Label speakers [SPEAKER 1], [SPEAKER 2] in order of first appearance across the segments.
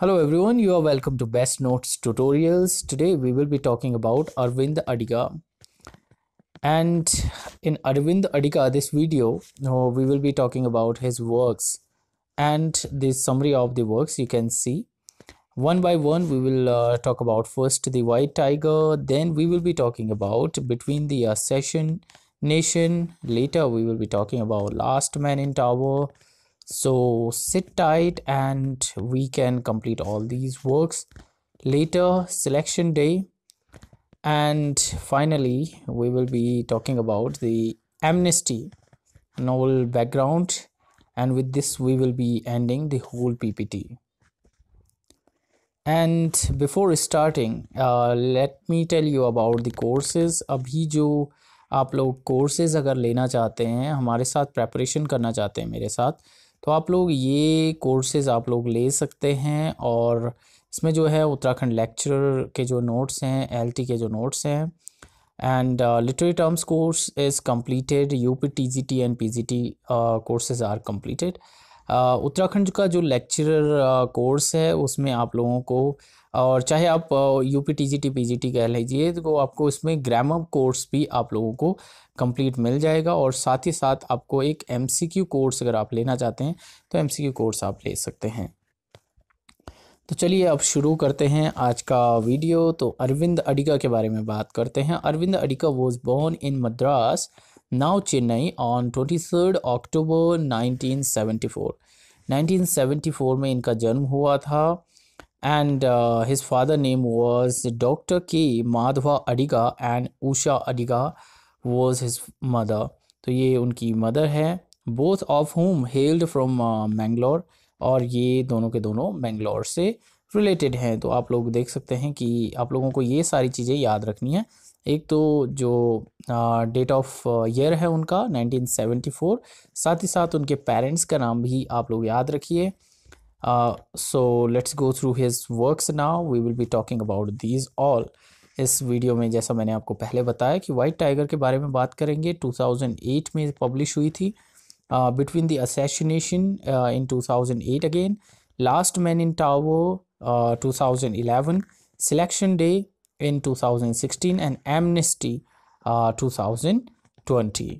[SPEAKER 1] Hello everyone, you are welcome to Best Notes Tutorials. Today we will be talking about Arvind Adiga. And in Arvind Adiga, this video, uh, we will be talking about his works and the summary of the works you can see. One by one, we will uh, talk about first the White Tiger, then we will be talking about Between the Accession Nation, later we will be talking about Last Man in Tower, so sit tight and we can complete all these works later selection day and finally we will be talking about the amnesty novel background and with this we will be ending the whole ppt and before starting uh, let me tell you about the courses Abhi, जो आप लोग courses अगर लेना चाहते हैं हमारे साथ preparation करना चाहते हैं मेरे साथ तो आप लोग ये कोर्सेज आप लोग ले सकते हैं और इसमें जो है उत्तराखंड लेक्चरर के जो नोट्स हैं एलटी के जो नोट्स हैं and terms course is completed U P T G T and P G T courses are completed Uttarakhand का जो लेक्चरर कोर्स uh, है उसमें आप लोगों को और चाहे आप U P T G T P G T कह लीजिए तो आपको इसमें ग्रामर कोर्स भी आप लोगों को कंप्लीट मिल जाएगा और साथ ही साथ आपको एक एम कोर्स अगर आप लेना चाहते हैं तो एम कोर्स आप ले सकते हैं तो चलिए अब शुरू करते हैं आज का वीडियो तो अरविंद अडिगा के बारे में बात करते हैं Arvind Adiga was born in Madras now Chennai on twenty third October seventy four में इनका जन्म हुआ था and his father name was doctor K Madhava Adiga and Usha Adiga was his mother तो ये उनकी मदर है both of whom hailed from Mangalore और ये दोनों के दोनों मैंगलोर से रिलेटेड हैं तो आप लोग देख सकते हैं कि आप लोगों को ये सारी चीज़ें याद रखनी है एक तो जो डेट ऑफ ईयर है उनका 1974 साथ ही साथ उनके पेरेंट्स का नाम भी आप लोग याद रखिए so let's go through his works now we will be talking about these all इस वीडियो में जैसा मैंने आपको पहले बताया कि वाइट टाइगर के बारे में बात करेंगे 2008 में पब्लिश हुई थी between the assassination in 2008 again last man in tower 2011 selection day in 2016 and amnesty uh, 2020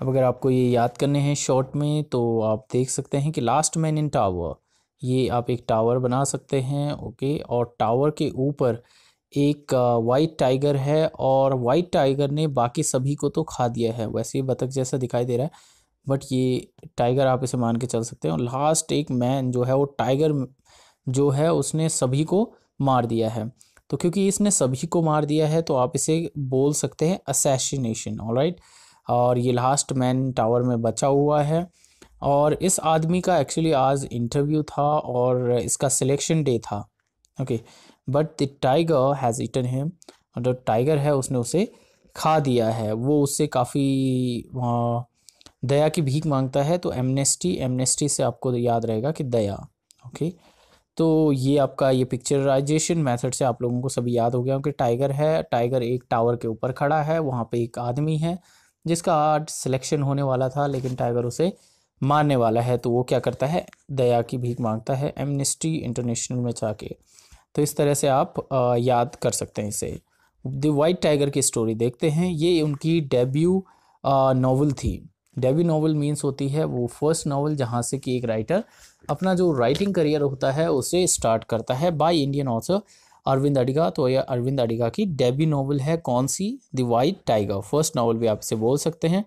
[SPEAKER 1] अब अगर आपको ये याद करने हैं शॉर्ट में तो आप देख सकते हैं कि लास्ट मैन इन टावर ये आप एक टावर बना सकते हैं ओके और टावर के ऊपर एक वाइट टाइगर है और वाइट टाइगर ने बाकी सभी को तो खा दिया है वैसे ही बतख जैसा दिखाई दे रहा है बट ये टाइगर आप इसे मान के चल सकते हैं और लास्ट एक मैन जो है वो टाइगर जो है उसने सभी को मार दिया है तो क्योंकि इसने सभी को मार दिया है तो आप इसे बोल सकते हैं असैसिनेशन ऑल और ये लास्ट मैन टावर में बचा हुआ है और इस आदमी का एक्चुअली आज इंटरव्यू था और इसका सिलेक्शन डे था okay but the tiger has eaten him जो टाइगर है उसने उसे खा दिया है वो उससे काफ़ी दया की भीख मांगता है तो एमनेस्टी एमनेस्टी से आपको याद रहेगा कि दया ओके तो ये आपका ये पिक्चराइजेशन मेथड से आप लोगों को सभी याद हो गया कि टाइगर है टाइगर एक टावर के ऊपर खड़ा है वहाँ पे एक आदमी है जिसका आज सिलेक्शन होने वाला था लेकिन टाइगर उसे मानने वाला है तो वो क्या करता है दया की भीख मांगता है एमनेस्टी इंटरनेशनल में जाके तो इस तरह से आप याद कर सकते हैं इसे द वाइट टाइगर की स्टोरी देखते हैं ये उनकी डेब्यू नावल थी डेब्यू नावल मीन्स होती है वो फर्स्ट नावल जहाँ से कि एक राइटर अपना जो राइटिंग करियर होता है उसे स्टार्ट करता है by Indian author Arvind Adiga तो यह अरविंद अडिगा की डेब्यू नावल है कौन सी the white tiger first novel भी आप इसे बोल सकते हैं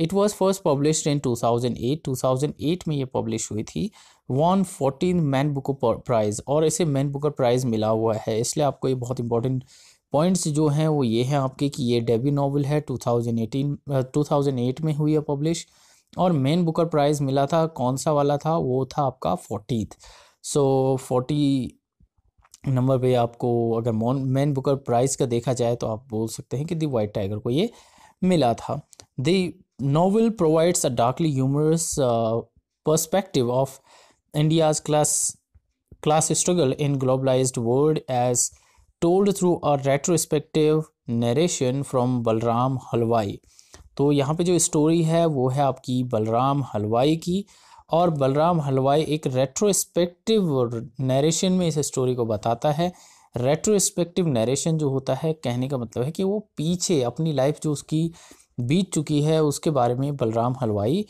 [SPEAKER 1] it was first publish in 2008 2008 में ये पब्लिश हुई थी won fourteen man Booker prize और इसे मैन बुकर प्राइज़ मिला हुआ है इसलिए आपको ये बहुत इंपॉर्टेंट पॉइंट्स जो हैं वो ये हैं आपके कि ये डेब्यू नावल है 2018 2008 में हुई है पब्लिश और मेन बुकर प्राइज़ मिला था कौन सा वाला था वो था आपका फोर्टीथ सो फोर्टी नंबर पे आपको अगर मॉन मैन बुकर प्राइज़ का देखा जाए तो आप बोल सकते हैं कि दी वाइट टाइगर को ये मिला था दी novel provides a darkly humorous uh, perspective of India's class class struggle in globalized world as told through a retrospective narration from Balram Halwai. तो यहाँ पे जो स्टोरी है वो है आपकी बलराम हलवाई की और बलराम हलवाई एक रेट्रोस्पेक्टिव नरेशन में इस स्टोरी को बताता है रेट्रोस्पेक्टिव नरेशन जो होता है कहने का मतलब है कि वो पीछे अपनी लाइफ जो उसकी बीत चुकी है उसके बारे में बलराम हलवाई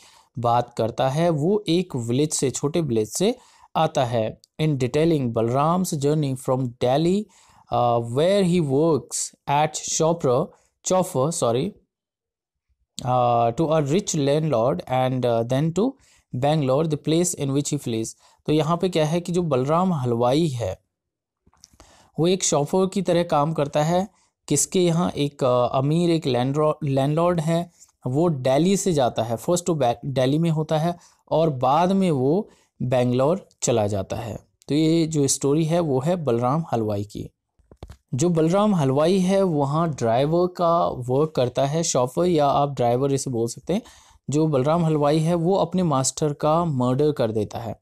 [SPEAKER 1] बात करता है वो एक विलेज से छोटे विलेज से आता है in detailing Balram's journey from Delhi where he works at shopper chauffeur sorry to a rich land lord and then to Bangalore the place in which he place तो यहाँ पे क्या है कि जो बलराम हलवाई है वो एक शॉपर की तरह काम करता है किसके यहाँ एक अमीर एक लैंडलॉर्ड है वो दिल्ली से जाता है फर्स्ट वो तो दिल्ली में होता है और बाद में वो बेंगलोर चला जाता है तो ये जो स्टोरी है वो है बलराम हलवाई की जो बलराम हलवाई है वहाँ ड्राइवर का वर्क करता है शॉफर या आप ड्राइवर इसे बोल सकते हैं जो बलराम हलवाई है वो अपने मास्टर का मर्डर कर देता है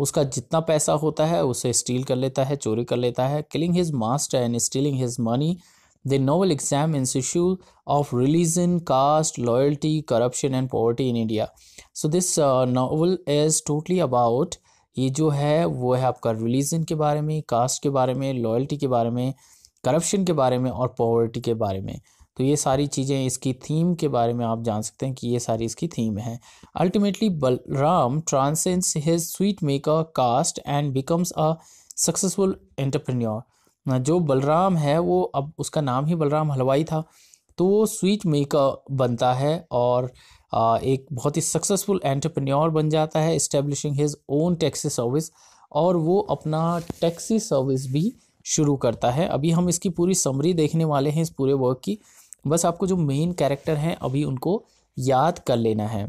[SPEAKER 1] उसका जितना पैसा होता है उसे स्टील कर लेता है चोरी कर लेता है killing his master and stealing his money The novel examines issue of religion, caste, loyalty, corruption, and poverty in India. So this uh, novel is totally about ये जो है वो है आपका रिलीजन के बारे में कास्ट के बारे में लॉयल्टी के बारे में करप्शन के बारे में और पॉवर्टी के बारे में तो ये सारी चीज़ें इसकी थीम के बारे में आप जान सकते हैं कि ये सारी इसकी थीम है ultimately Balram transcends his sweet maker caste and becomes a successful entrepreneur जो बलराम है वो अब उसका नाम ही बलराम हलवाई था तो वो स्वीट मेकर बनता है और एक बहुत ही सक्सेसफुल एंटरप्रेन्योर बन जाता है establishing his own taxi service और वो अपना टैक्सी सर्विस भी शुरू करता है अभी हम इसकी पूरी समरी देखने वाले हैं इस पूरे वर्क की बस आपको जो मेन कैरेक्टर हैं अभी उनको याद कर लेना है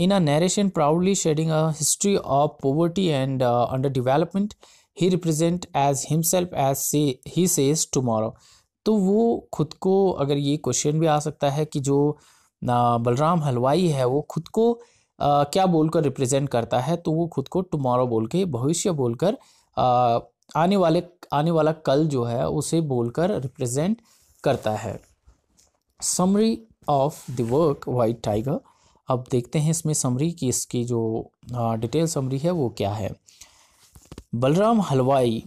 [SPEAKER 1] in a narration proudly shedding a history of poverty and underdevelopment he represent as himself as say he says tomorrow तो वो खुद को अगर ये क्वेश्चन भी आ सकता है कि जो बलराम हलवाई है वो खुद को आ, क्या बोलकर रिप्रेजेंट करता है तो वो खुद को टुमारो बोल के भविष्य बोलकर आने वाले आने वाला कल जो है उसे बोलकर रिप्रेजेंट करता है summary of the work white tiger अब देखते हैं इसमें समरी की इसकी जो डिटेल समरी है वो क्या है Balram Halwai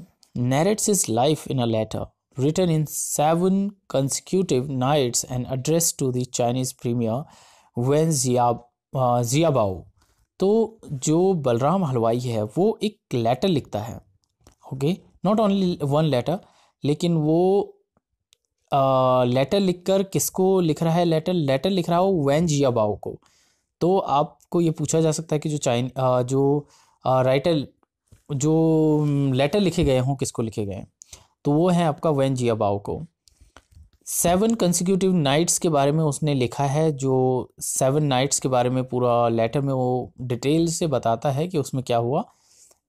[SPEAKER 1] narrates his life in a letter written in seven consecutive nights and address to the Chinese premier Wen Jiabao तो जो बलराम हलवाई है वो एक लेटर लिखता है okay not only one letter लेकिन वो लेटर uh, लिखकर किसको लिख रहा है लेटर लेटर लिख रहा हो वैन जियाबाओ को तो आपको ये पूछा जा सकता है कि जो चाइन uh, जो राइटर uh, जो लेटर लिखे गए हों किसको लिखे गए तो वो है आपका वैन जियाबाओ को सेवन कंसिक्यूटिव नाइट्स के बारे में उसने लिखा है जो सेवन नाइट्स के बारे में पूरा लेटर में वो डिटेल से बताता है कि उसमें क्या हुआ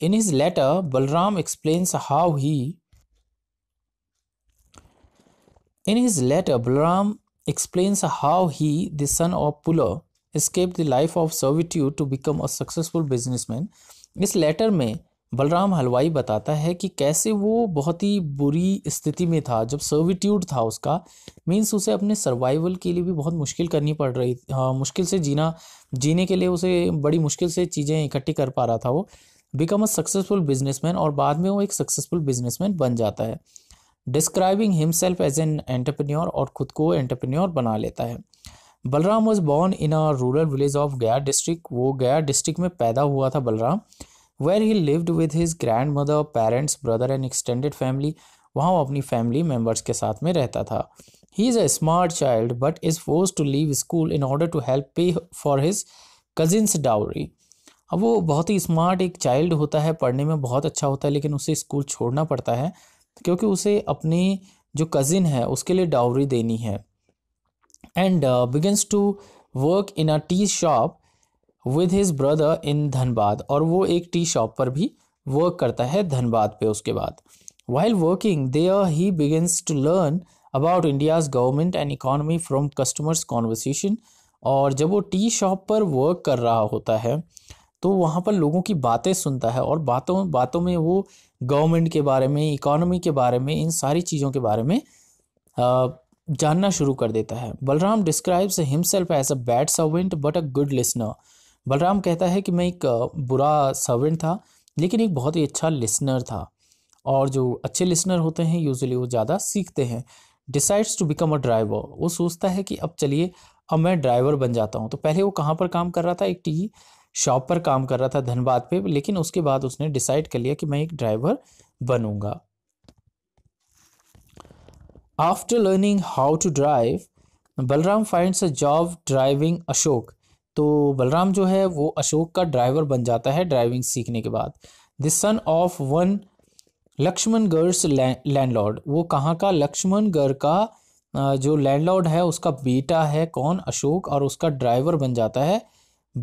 [SPEAKER 1] in his letter Balram explains how he in his letter Balram explains how he the son of puller escape the life of servitude to become a successful businessman इस लेटर में बलराम हलवाई बताता है कि कैसे वो बहुत ही बुरी स्थिति में था जब सर्विट्यूड था उसका मीन्स उसे अपने सर्वाइवल के लिए भी बहुत मुश्किल करनी पड़ रही आ, हाँ, मुश्किल से जीना जीने के लिए उसे बड़ी मुश्किल से चीज़ें इकट्ठी कर पा रहा था वो बिकम अ सक्सेसफुल बिजनेसमैन और बाद में वो एक सक्सेसफुल बिजनेसमैन बन जाता है describing himself as an entrepreneur और खुद को एंटरप्रेन्योर बना लेता है Balram was born in a rural village of Gaya district वो गया डिस्ट्रिक्ट में पैदा हुआ था Balram where he lived with his grandmother parents brother and extended family वहाँ वो अपनी फैमिली मेम्बर्स के साथ में रहता था he is a smart child but is force to leave school in order to help pay for his cousin's dowry अब वो बहुत ही स्मार्ट एक चाइल्ड होता है पढ़ने में बहुत अच्छा होता है लेकिन उसे स्कूल छोड़ना पड़ता है क्योंकि उसे अपनी जो कज़िन है उसके लिए डाउरी देनी है and begins to work in a tea shop with his brother in Dhanbad और वो एक टी शॉप पर भी वर्क करता है धनबाद पे उसके बाद while working there he begins to learn about India's government and economy from customers conversation और जब वो टी शॉप पर वर्क कर रहा होता है तो वहाँ पर लोगों की बातें सुनता है और बातों बातों में वो गवर्नमेंट के बारे में इकॉनमी के बारे में इन सारी चीज़ों के बारे में जानना शुरू कर देता है Balram describes himself as a bad servant but a good listener Balram कहता है कि मैं एक बुरा सर्वेंट था लेकिन एक बहुत ही अच्छा लिसनर था और जो अच्छे लिसनर होते हैं यूजली वो ज़्यादा सीखते हैं decides to become a driver वो सोचता है कि अब चलिए अब मैं ड्राइवर बन जाता हूँ तो पहले वो कहाँ पर काम कर रहा था एक टी शॉप पर काम कर रहा था धनबाद पे लेकिन उसके बाद उसने डिसाइड कर लिया कि मैं एक ड्राइवर बनूंगा after learning how to drive Balram finds a job driving Ashok तो बलराम जो है वो अशोक का ड्राइवर बन जाता है ड्राइविंग सीखने के बाद the son of one Laxmangarh's landlord वो कहाँ का लक्ष्मण गर का जो लैंडलॉर्ड है उसका बेटा है कौन अशोक और उसका ड्राइवर बन जाता है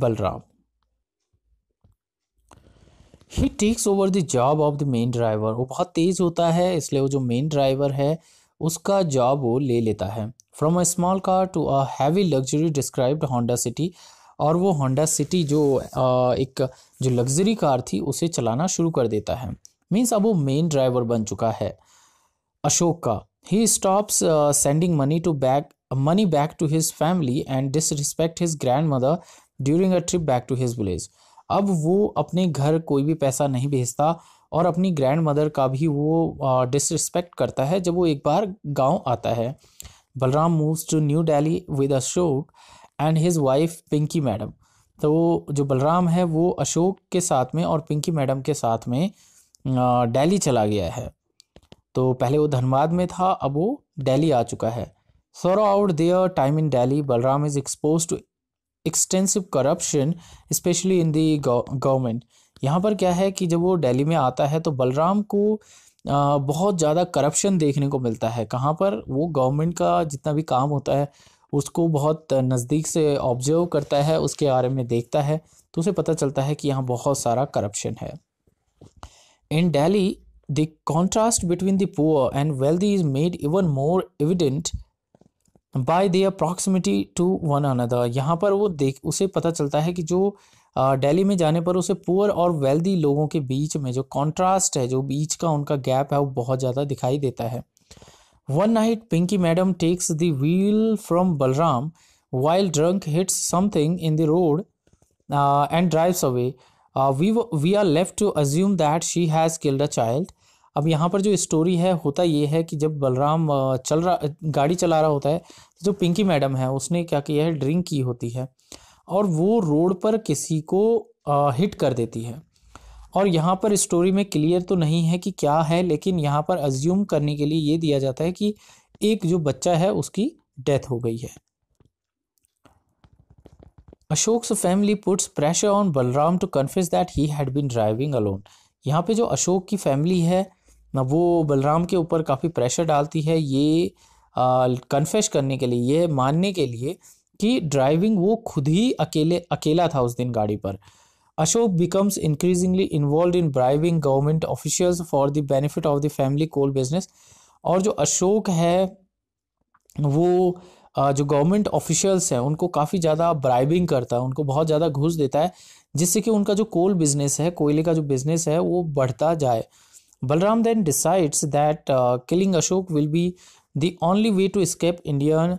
[SPEAKER 1] Balram he takes over the job of the main driver वो बहुत तेज़ होता है इसलिए वो जो मेन ड्राइवर है उसका जॉब वो ले लेता है from a small car to a heavy luxury described Honda City और वो होंडा सिटी जो एक जो लग्जरी कार थी उसे चलाना शुरू कर देता है मीन्स अब वो मेन ड्राइवर बन चुका है अशोक का he stops sending money to back money back to his family and disrespect his grandmother during a trip back to his village अब वो अपने घर कोई भी पैसा नहीं भेजता और अपनी ग्रैंड मदर का भी वो डिसरिस्पेक्ट करता है जब वो एक बार गांव आता है Balram moves to New Delhi with Ashok and his wife Pinky madam तो जो बलराम है वो अशोक के साथ में और पिंकी मैडम के साथ में दिल्ली चला गया है तो पहले वो धनबाद में था अब वो दिल्ली आ चुका है throughout their time in Delhi Balram is expose to extensive corruption especially in the government यहाँ पर क्या है कि जब वो दिल्ली में आता है तो बलराम को बहुत ज़्यादा करप्शन देखने को मिलता है कहाँ पर वो गवर्नमेंट का जितना भी काम होता है उसको बहुत नज़दीक से ऑब्जर्व करता है उसके बारे में देखता है तो उसे पता चलता है कि यहाँ बहुत सारा करप्शन है in Delhi the contrast between the poor and wealthy is made even more evident by their proximity to one another यहाँ पर वो देख उसे पता चलता है कि जो डेली में जाने पर उसे पुअर और वेल्दी लोगों के बीच में जो कॉन्ट्रास्ट है जो बीच का उनका गैप है वो बहुत ज़्यादा दिखाई देता है One night, Pinky Madam takes the wheel from Balram while drunk hits something in the road uh, and drives away. Uh, we we are left to assume that she has killed a child अब यहाँ पर जो story है होता ये है कि जब बलराम uh, चल रहा गाड़ी चला रहा होता है तो जो पिंकी मैडम है उसने क्या किया है ड्रिंक की होती है और वो रोड पर किसी को हिट uh, कर देती है और यहाँ पर स्टोरी में क्लियर तो नहीं है कि क्या है लेकिन यहाँ पर अज्यूम करने के लिए ये दिया जाता है कि एक जो बच्चा है उसकी डेथ हो गई है Ashok family puts pressure on Balram to confess that he had been driving alone यहाँ पे जो अशोक की फैमिली है ना वो बलराम के ऊपर काफ़ी प्रेशर डालती है ये कन्फेस करने के लिए ये मानने के लिए कि ड्राइविंग वो खुद ही अकेले अकेला था उस दिन गाड़ी पर Ashok becomes increasingly involved in bribing government officials for the benefit of the family coal business. और जो अशोक है वो जो गवर्नमेंट ऑफिशियल्स हैं उनको काफ़ी ज़्यादा ब्राइबिंग करता है उनको बहुत ज़्यादा घूस देता है जिससे कि उनका जो कोल बिजनेस है कोयले का जो बिजनेस है वो बढ़ता जाए Balram then decides that killing Ashok will be the only way to escape Indian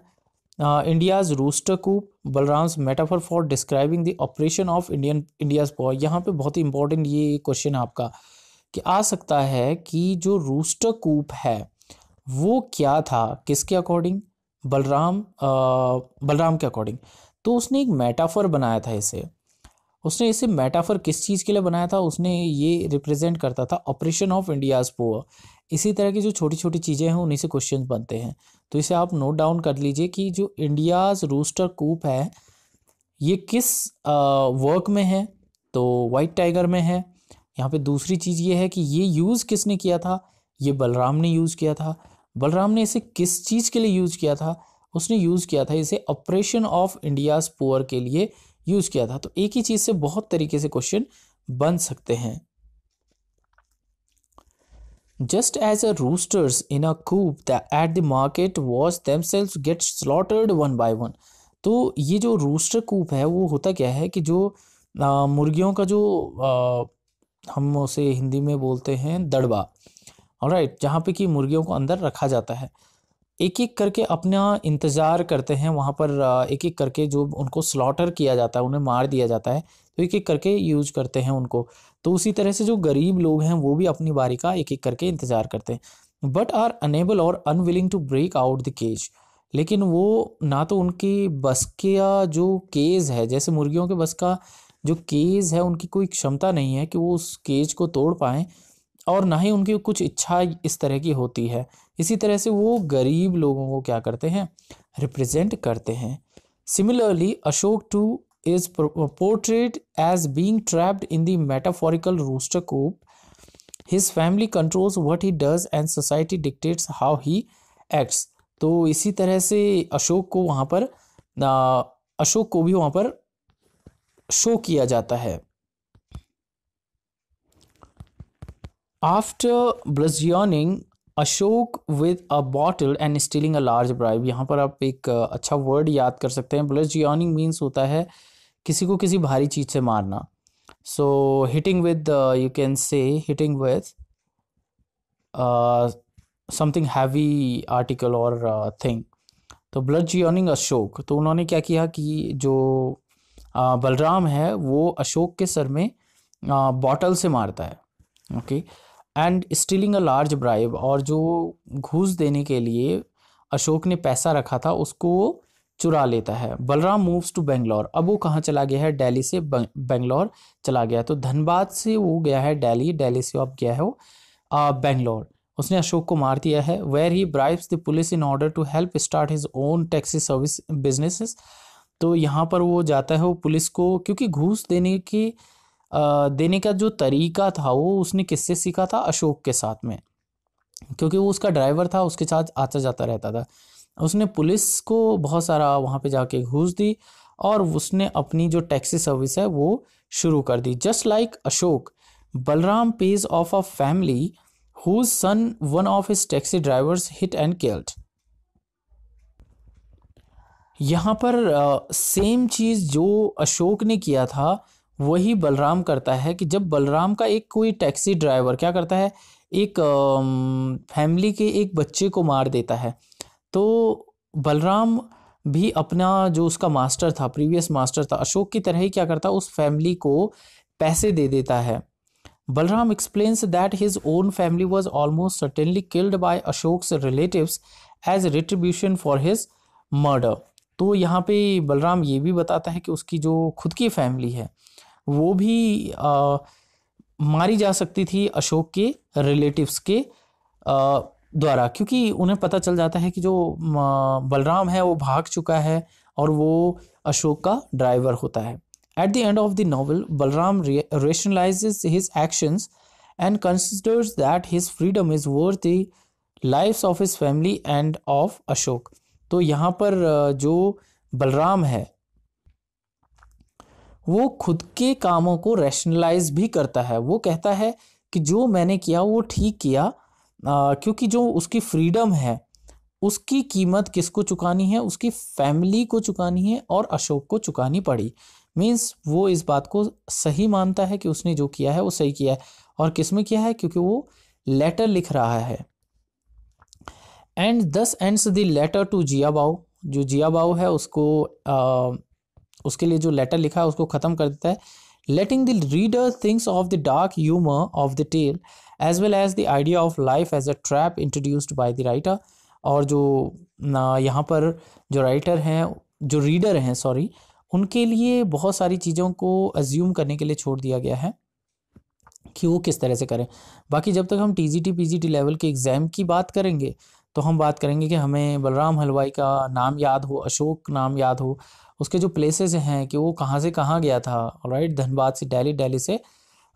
[SPEAKER 1] India's uh, rooster rooster Balram's metaphor for describing the operation of Indian India's poor यहाँ पे बहुत ही इंपॉर्टेंट ये क्वेश्चन आपका कि आ सकता है कि जो रूस्टर कूप है वो क्या था किसके अकॉर्डिंग बलराम बलराम के अकॉर्डिंग तो उसने एक मेटाफर बनाया था इसे उसने इसे मेटाफर किस चीज़ के लिए बनाया था उसने ये रिप्रेजेंट करता था ऑपरेशन ऑफ इंडियाज पोअर इसी तरह की जो छोटी छोटी चीज़ें हैं उन्हीं से क्वेश्चन बनते हैं तो इसे आप नोट डाउन कर लीजिए कि जो इंडियाज़ रूस्टर कूप है ये किस वर्क में है तो वाइट टाइगर में है यहाँ पे दूसरी चीज़ ये है कि ये यूज़ किसने किया था ये बलराम ने यूज़ किया था बलराम ने इसे किस चीज़ के लिए यूज़ किया था उसने यूज़ किया था इसे ऑपरेशन ऑफ इंडियाज़ पोअर के लिए यूज़ किया था तो एक ही चीज़ से बहुत तरीके से क्वेश्चन बन सकते हैं Just as a roosters in a coop that at the market watch themselves get slaughtered one by one. तो ये जो रूस्टर कूप है वो होता क्या है कि जो मुर्गियों का जो आ, हम उसे हिंदी में बोलते हैं दड़बा राइट जहाँ पे कि मुर्गियों को अंदर रखा जाता है एक एक करके अपना इंतज़ार करते हैं वहाँ पर एक एक करके जो उनको स्लॉटर किया जाता है उन्हें मार दिया जाता है तो एक एक करके यूज करते हैं उनको तो उसी तरह से जो गरीब लोग हैं वो भी अपनी बारी का एक एक करके इंतज़ार करते हैं बट आर अनेबल और unwilling to break out the cage लेकिन वो ना तो उनकी बस का जो केज है जैसे मुर्गियों के बस का जो केज है उनकी कोई क्षमता नहीं है कि वो उस केज को तोड़ पाएँ और ना ही उनकी कुछ इच्छा इस तरह की होती है इसी तरह से वो गरीब लोगों को क्या करते हैं रिप्रेजेंट करते हैं similarly Ashok too is portrayed as being trapped in the metaphorical rooster coop. His family controls what he does and society dictates how he acts. तो इसी तरह से अशोक को वहाँ पर अशोक को भी वहाँ पर शो किया जाता है after bludgeoning Ashok with a bottle and stealing a large bribe यहाँ पर आप एक अच्छा वर्ड याद कर सकते हैं ब्लजियनिंग मीन्स होता है uh, किसी को किसी भारी चीज़ से मारना so hitting with you can say hitting with something heavy article और थिंग तो ब्लड जियोनिंग अशोक तो उन्होंने क्या किया कि जो uh, बलराम है वो अशोक के सर में बॉटल uh, से मारता है okay and stealing a large bribe और जो घूस देने के लिए अशोक ने पैसा रखा था उसको चुरा लेता है बलराम मूव्स टू बेंगलोर अब वो कहाँ चला गया है डेली से बेंगलोर चला गया तो धनबाद से वो गया है डेली डेली से अब गया है वो बेंगलोर उसने अशोक को मार दिया है where he bribes the police in order to help start his own taxi service business तो यहाँ पर वो जाता है वो पुलिस को क्योंकि घूस देने की आ, देने का जो तरीका था वो उसने किससे सीखा था अशोक के साथ में क्योंकि वो उसका ड्राइवर था उसके साथ आता जाता रहता था उसने पुलिस को बहुत सारा वहाँ पे जाके घूस दी और उसने अपनी जो टैक्सी सर्विस है वो शुरू कर दी just like Ashok Balram pays off a family whose son one of his taxi drivers hit and killed यहाँ पर सेम चीज़ जो अशोक ने किया था वही बलराम करता है कि जब बलराम का एक कोई टैक्सी ड्राइवर क्या करता है एक फैमिली के एक बच्चे को मार देता है तो बलराम भी अपना जो उसका मास्टर था प्रीवियस मास्टर था अशोक की तरह ही क्या करता उस फैमिली को पैसे दे देता है Balram explains that his own family was almost certainly killed by Ashok relative as retribution for his murder तो यहाँ पे बलराम ये भी बताता है कि उसकी जो खुद की फैमिली है वो भी आ, मारी जा सकती थी अशोक के रिलेटिव्स के आ, द्वारा क्योंकि उन्हें पता चल जाता है कि जो बलराम है वो भाग चुका है और वो अशोक का ड्राइवर होता है at the end of the novel Balram rationalize his actions and considers that his freedom is worth the life of his family and of Ashok तो यहाँ पर जो बलराम है वो खुद के कामों को रैशनलाइज भी करता है वो कहता है कि जो मैंने किया वो ठीक किया क्योंकि जो उसकी फ्रीडम है उसकी कीमत किसको चुकानी है उसकी फैमिली को चुकानी है और अशोक को चुकानी पड़ी मीन्स वो इस बात को सही मानता है कि उसने जो किया है वो सही किया है और किस में किया है क्योंकि वो लेटर लिख रहा है एंड दस एंड्स द लेटर टू बाओ जो जिया बाओ है उसको आ, उसके लिए जो लेटर लिखा है उसको ख़त्म कर देता है letting the reader things of the dark humour of the tale as well as the idea of life as a trap introduced by the writer और जो यहाँ पर जो राइटर हैं जो रीडर हैं सॉरी उनके लिए बहुत सारी चीज़ों को अज्यूम करने के लिए छोड़ दिया गया है कि वो किस तरह से करें बाकी जब तक हम T G T P G T level के एग्ज़ाम की बात करेंगे तो हम बात करेंगे कि हमें बलराम हलवाई का नाम याद हो अशोक नाम याद हो उसके जो प्लेसेस हैं कि वो कहाँ से कहाँ गया था राइट धनबाद से डेली डेली से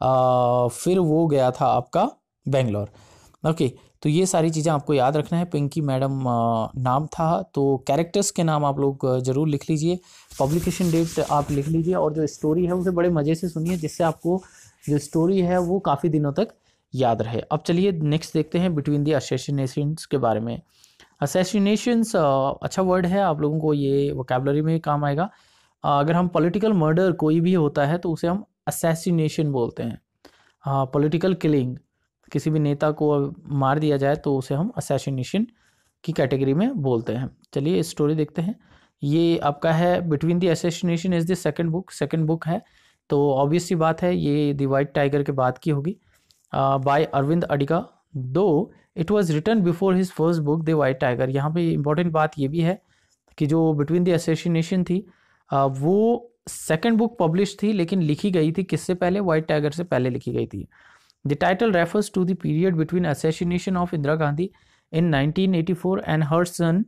[SPEAKER 1] फिर वो गया था आपका बेंगलोर ओके तो ये सारी चीज़ें आपको याद रखना है पिंकी मैडम नाम था तो कैरेक्टर्स के नाम आप लोग ज़रूर लिख लीजिए पब्लिकेशन डेट आप लिख लीजिए और जो स्टोरी है उसे बड़े मज़े से सुनिए जिससे आपको जो स्टोरी है वो काफ़ी दिनों तक याद रहे अब चलिए नेक्स्ट देखते हैं बिटवीन दी असेसिनेशंस के बारे में असेसिनेशंस अच्छा वर्ड है आप लोगों को ये वोकेबलरी में काम आएगा अगर हम पॉलिटिकल मर्डर कोई भी होता है तो उसे हम असैसिनेशन बोलते हैं हाँ पॉलिटिकल किलिंग किसी भी नेता को मार दिया जाए तो उसे हम असैसिनेशन की कैटेगरी में बोलते हैं चलिए स्टोरी देखते हैं ये आपका है between the assassination is the second book second book है तो ऑब्वियस सी बात है ये दी वाइट टाइगर के बाद की होगी bye Aravind Adiga though it was written before his first book the white tiger यहाँ पे इंपॉर्टेंट बात ये भी है कि जो बिटवीन द असैसिनेशन थी आ, वो सेकेंड बुक पब्लिश थी लेकिन लिखी गई थी किससे पहले वाइट टाइगर से पहले लिखी गई थी the title refers to the period between assassination of Indira Gandhi in 1984 and her son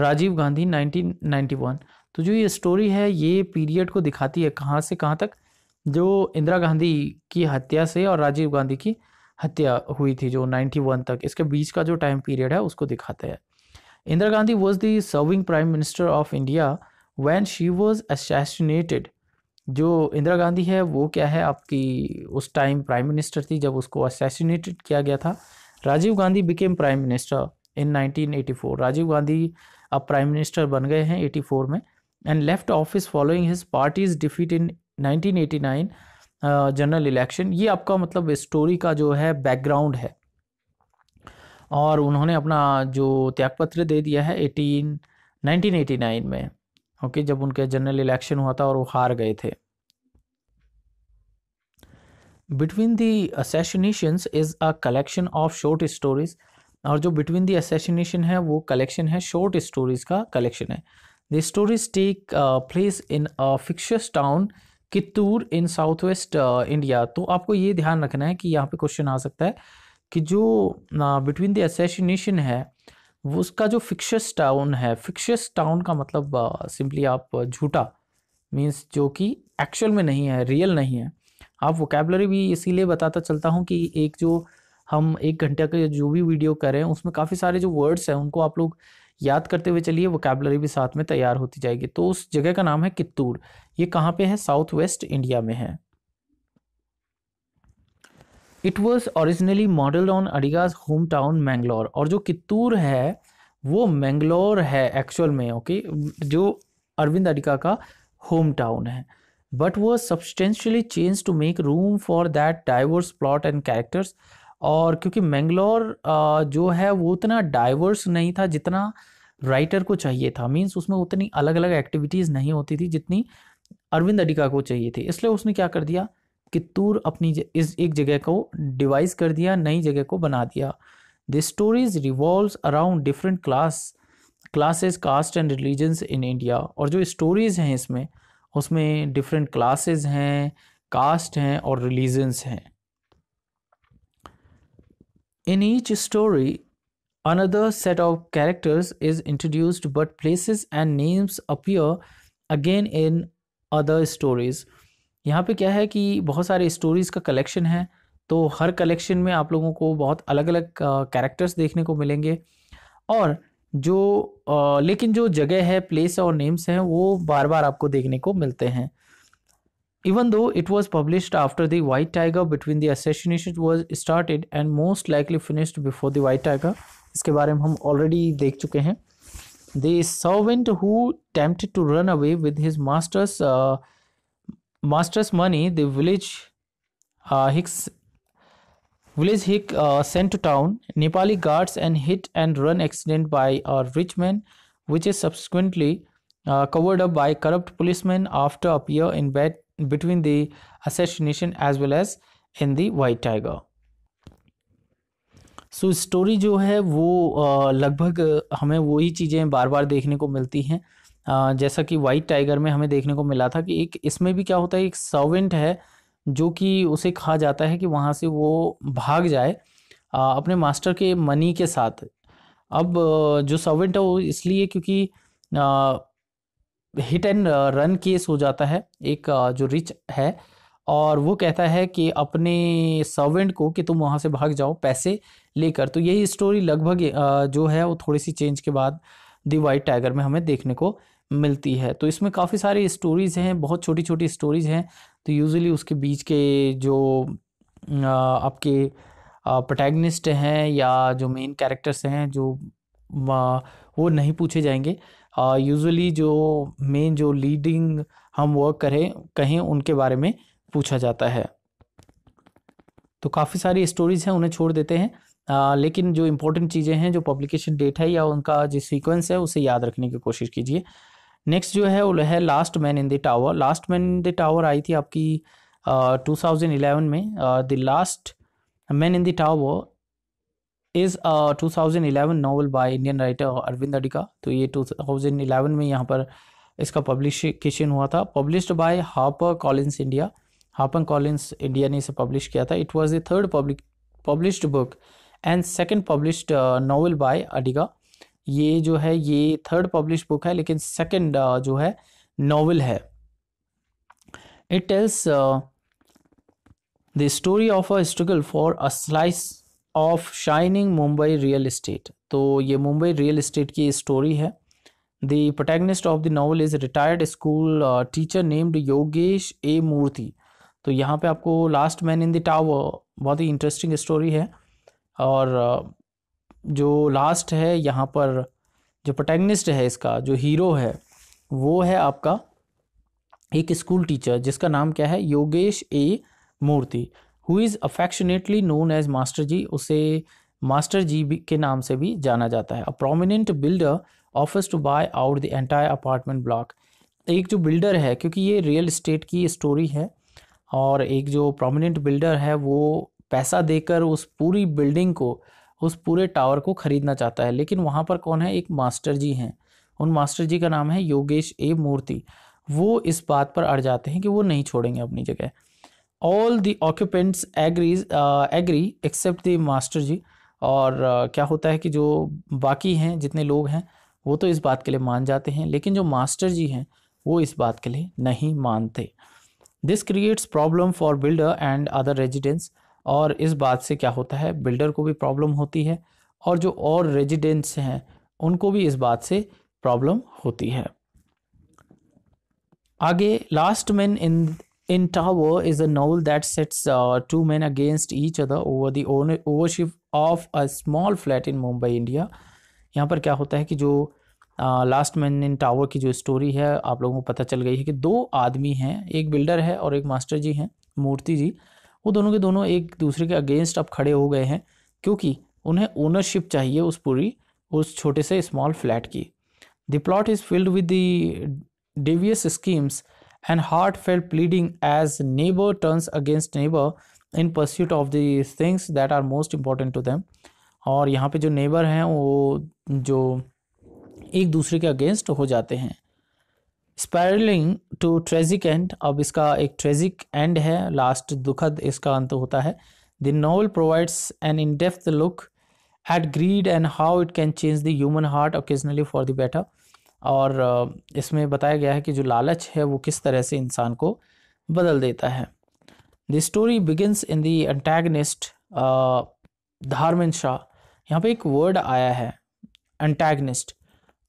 [SPEAKER 1] Rajiv Gandhi 1991 तो जो ये स्टोरी है ये पीरियड को दिखाती है कहाँ से कहाँ तक जो इंदिरा गांधी की हत्या से और राजीव गांधी की हत्या हुई थी जो 91 तक इसके बीच का जो टाइम पीरियड है उसको दिखाता है Indira Gandhi was the serving prime minister of India when she was assassinated जो इंदिरा गांधी है वो क्या है आपकी उस टाइम प्राइम मिनिस्टर थी जब उसको असैसिनेटेड किया गया था Rajiv Gandhi became prime minister in 1984 Rajiv Gandhi अब प्राइम मिनिस्टर बन गए हैं 84 में and left office following his party's defeat in 1989 general election ये आपका मतलब स्टोरी का जो है बैकग्राउंड है और उन्होंने अपना जो त्यागपत्र दे दिया है एटीन 1989 में ओके जब उनके जनरल इलेक्शन हुआ था और वो हार गए थे between the assassinations is a collection of short stories और जो बिटवीन दी असेसिनेशन है वो कलेक्शन है शॉर्ट स्टोरीज का कलेक्शन है the stories take place in a fictitious town Kittur in south west India तो आपको ये ध्यान रखना है कि यहाँ पे क्वेश्चन आ सकता है कि जो बिटवीन द असेसिनेशन है वो उसका जो फिक्शस टाउन है फिक्शस टाउन का मतलब सिंपली आप झूठा मीन्स जो कि एक्चुअल में नहीं है रियल नहीं है आप वोकेबलरी भी इसीलिए बताता चलता हूँ कि एक जो हम एक घंटे का जो भी वीडियो करें उसमें काफ़ी सारे जो वर्ड्स हैं उनको आप लोग याद करते हुए चलिए वोकेबलरी भी साथ में तैयार होती जाएगी तो उस जगह का नाम है कित्तूर ये कहाँ पे है साउथ वेस्ट इंडिया में है it was originally model on Adiga's home town Mangalore और जो कित्तूर है वो मैंगलोर है एक्चुअल में ओके जो अरविंद अडिका का होम टाउन है बट वो substantially change to make room for that diverse plot and characters और क्योंकि मैंगलोर जो है वो उतना डाइवर्स नहीं था जितना राइटर को चाहिए था मीन्स उसमें उतनी अलग अलग एक्टिविटीज़ नहीं होती थी जितनी अरविंद अडिका को चाहिए थी इसलिए उसने क्या कर दिया कि तूर अपनी इस एक जगह को डिवाइस कर दिया नई जगह को बना दिया the stories revolve around different class classes caste and religions in India और जो स्टोरीज़ हैं इसमें उसमें डिफरेंट क्लासेस हैं कास्ट हैं और रिलीजन्स हैं in each story another set of characters is introduced but places and names appear again in other stories यहाँ पे क्या है कि बहुत सारे स्टोरीज़ का कलेक्शन है तो हर कलेक्शन में आप लोगों को बहुत अलग अलग कैरेक्टर्स देखने को मिलेंगे और जो आ, लेकिन जो जगह है प्लेस और नेम्स हैं वो बार बार आपको देखने को मिलते हैं even though it was published after the white tiger between the assassination was started and most likely finished before the white tiger इसके बारे में हम ऑलरेडी देख चुके हैं the servant who tempt to run away with his master's master's money, the village uh, Hicks village Hick uh, sent to town. Nepali guards and hit and run accident by a rich man, which is subsequently uh, covered up by corrupt policemen after appear in bed between the assassination as well as in the white tiger. So so, story जो है वो लगभग हमें वही चीज़ें बार बार देखने को मिलती हैं जैसा कि वाइट टाइगर में हमें देखने को मिला था कि एक इसमें भी क्या होता है एक सर्वेंट है जो कि उसे कहा जाता है कि वहाँ से वो भाग जाए अपने मास्टर के मनी के साथ अब जो सर्वेंट है वो इसलिए क्योंकि हिट एंड रन केस हो जाता है एक जो रिच है और वो कहता है कि अपने सर्वेंट को कि तुम वहाँ से भाग जाओ पैसे लेकर तो यही स्टोरी लगभग जो है वो थोड़ी सी चेंज के बाद दी वाइट टाइगर में हमें देखने को मिलती है तो इसमें काफ़ी सारी स्टोरीज़ हैं बहुत छोटी छोटी स्टोरीज़ हैं तो यूजुअली उसके बीच के जो आपके प्रोटैगनिस्ट हैं या जो मेन कैरेक्टर्स हैं जो वो नहीं पूछे जाएंगे यूजुअली जो मेन जो लीडिंग हम वर्क करें कहें उनके बारे में पूछा जाता है तो काफ़ी सारी स्टोरीज़ हैं उन्हें छोड़ देते हैं आ, लेकिन जो इम्पोर्टेंट चीज़ें हैं जो पब्लिकेशन डेट है या उनका जो सीक्वेंस है उसे याद रखने की कोशिश कीजिए नेक्स्ट जो है वो है last man in the tower last man in the tower आई थी आपकी टू थाउजेंड इलेवन में the last man in the tower is two thousand eleven novel by Indian writer Aravind Adiga तो ये टू थाउजेंड इलेवन में यहाँ पर इसका पब्लिशन हुआ था published by Harper Collins India हापन कॉलिंस इंडिया ने इसे पब्लिश किया था it was the third public published book and second published novel by Adiga ये जो है ये थर्ड पब्लिश बुक है लेकिन सेकंड जो है नॉवल है it tells the story of a struggle for a slice of shining Mumbai real estate तो ये मुंबई रियल इस्टेट की स्टोरी है the protagonist of the novel is retired school teacher named Yogesh A Murthy तो यहाँ पे आपको last man in the tower बहुत ही इंटरेस्टिंग स्टोरी है और जो लास्ट है यहाँ पर जो प्रोटैगनिस्ट है इसका जो हीरो है वो है आपका एक स्कूल टीचर जिसका नाम क्या है Yogesh A Murthy who is affectionately known as master ji उसे मास्टर जी भी के नाम से भी जाना जाता है a prominent builder offers to buy out the entire apartment block एक जो बिल्डर है क्योंकि ये रियल इस्टेट की स्टोरी है और एक जो प्रोमिनेंट बिल्डर है वो पैसा देकर उस पूरी बिल्डिंग को उस पूरे टावर को खरीदना चाहता है लेकिन वहाँ पर कौन है एक मास्टर जी हैं उन मास्टर जी का नाम है योगेश ए मूर्ति वो इस बात पर अड़ जाते हैं कि वो नहीं छोड़ेंगे अपनी जगह all the occupants agrees agree except the master ji और uh, क्या होता है कि जो बाकी हैं जितने लोग हैं वो तो इस बात के लिए मान जाते हैं लेकिन जो मास्टर जी हैं वो इस बात के लिए नहीं मानते this creates problem for builder and other residents और इस बात से क्या होता है बिल्डर को भी प्रॉब्लम होती है और जो और रेजिडेंट्स हैं उनको भी इस बात से प्रॉब्लम होती है आगे last man in in tower is a novel that sets two man against each other over the ownership of a small flat in Mumbai India यहाँ पर क्या होता है कि जो लास्ट मैन इन टावर की जो स्टोरी है आप लोगों को पता चल गई है कि दो आदमी हैं एक बिल्डर है और एक मास्टर जी हैं मूर्ति जी वो दोनों के दोनों एक दूसरे के अगेंस्ट अब खड़े हो गए हैं क्योंकि उन्हें ओनरशिप चाहिए उस पूरी उस छोटे से स्मॉल फ्लैट की the plot is filled with the devious schemes and heartfelt pleading as neighbour turns against neighbour in pursuit of the things that are most important to them और यहाँ पे जो नेबर हैं वो जो एक दूसरे के अगेंस्ट हो जाते हैं स्पायरलिंग टू ट्रेजिक एंड अब इसका एक ट्रेजिक एंड है लास्ट दुखद इसका अंत होता है the novel provides an in depth look at greed and how it can change the human heart occasionally for the better और uh, इसमें बताया गया है कि जो लालच है वो किस तरह से इंसान को बदल देता है the story begins in the antagonist Dharmen Shah यहाँ पे एक वर्ड आया है एंटैगनिस्ट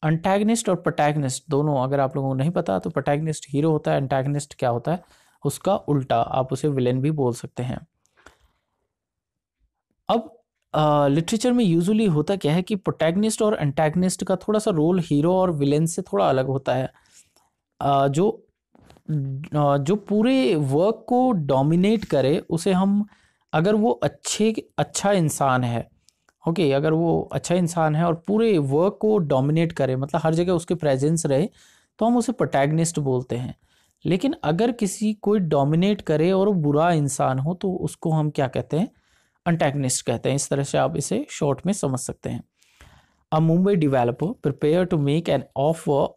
[SPEAKER 1] अंटैगनिस्ट और प्रोटैगनिस्ट दोनों अगर आप लोगों को नहीं पता तो प्रोटैगनिस्ट हीरो होता है एंटैगनिस्ट क्या होता है उसका उल्टा आप उसे विलेन भी बोल सकते हैं अब लिटरेचर में यूजुअली होता क्या है कि प्रोटैगनिस्ट और एंटैगनिस्ट का थोड़ा सा रोल हीरो और विलेन से थोड़ा अलग होता है आ, जो जो पूरे वर्क को डोमिनेट करे उसे हम अगर वो अच्छे अच्छा इंसान है ओके okay, अगर वो अच्छा इंसान है और पूरे वर्क को डोमिनेट करे मतलब हर जगह उसके प्रेजेंस रहे तो हम उसे प्रोटैगनिस्ट बोलते हैं लेकिन अगर किसी कोई डोमिनेट करे और वो बुरा इंसान हो तो उसको हम क्या कहते हैं अंटैगनिस्ट कहते हैं इस तरह से आप इसे शॉर्ट में समझ सकते हैं a Mumbai developer prepare to make an offer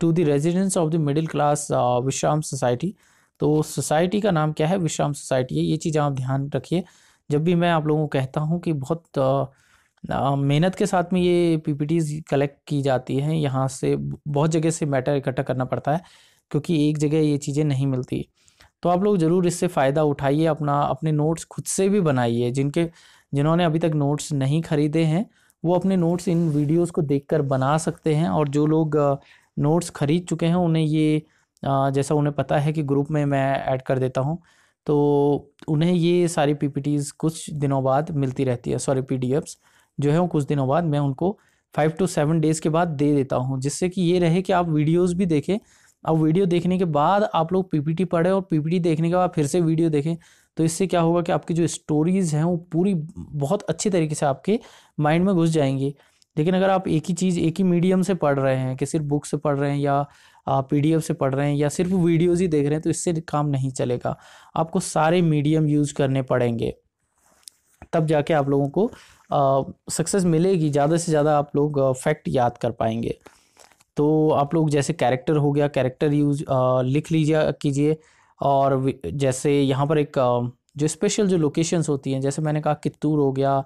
[SPEAKER 1] to the residence of the middle class Vishram society तो सोसाइटी का नाम क्या है विश्राम सोसाइटी है ये चीज़ आप ध्यान रखिए जब भी मैं आप लोगों को कहता हूँ कि बहुत मेहनत के साथ में ये पी कलेक्ट की जाती हैं यहाँ से बहुत जगह से मैटर इकट्ठा करना पड़ता है क्योंकि एक जगह ये चीज़ें नहीं मिलती तो आप लोग ज़रूर इससे फ़ायदा उठाइए अपना अपने नोट्स खुद से भी बनाइए जिनके जिन्होंने अभी तक नोट्स नहीं ख़रीदे हैं वो अपने नोट्स इन वीडियोस को देखकर बना सकते हैं और जो लोग नोट्स ख़रीद चुके हैं उन्हें ये जैसा उन्हें पता है कि ग्रुप में मैं ऐड कर देता हूँ तो उन्हें ये सारी पी कुछ दिनों बाद मिलती रहती है सॉरी पी जो है वो कुछ दिनों बाद मैं उनको फाइव टू सेवन डेज़ के बाद दे देता हूँ जिससे कि ये रहे कि आप वीडियोज़ भी देखें अब वीडियो देखने के बाद आप लोग पीपीटी पढ़े और पीपीटी देखने के बाद फिर से वीडियो देखें तो इससे क्या होगा कि आपकी जो स्टोरीज़ हैं वो पूरी बहुत अच्छी तरीके से आपके माइंड में घुस जाएंगी लेकिन अगर आप एक ही चीज़ एक ही मीडियम से पढ़ रहे हैं कि सिर्फ बुक से पढ़ रहे हैं या पी से पढ़ रहे हैं या सिर्फ वीडियोज़ ही देख रहे हैं तो इससे काम नहीं चलेगा आपको सारे मीडियम यूज़ करने पड़ेंगे तब जाके आप लोगों को सक्सेस मिलेगी ज़्यादा से ज़्यादा आप लोग फैक्ट याद कर पाएंगे तो आप लोग जैसे कैरेक्टर हो गया कैरेक्टर यूज लिख लीजिए कीजिए और जैसे यहाँ पर एक जो स्पेशल जो लोकेशंस होती हैं जैसे मैंने कहा कित्तूर हो गया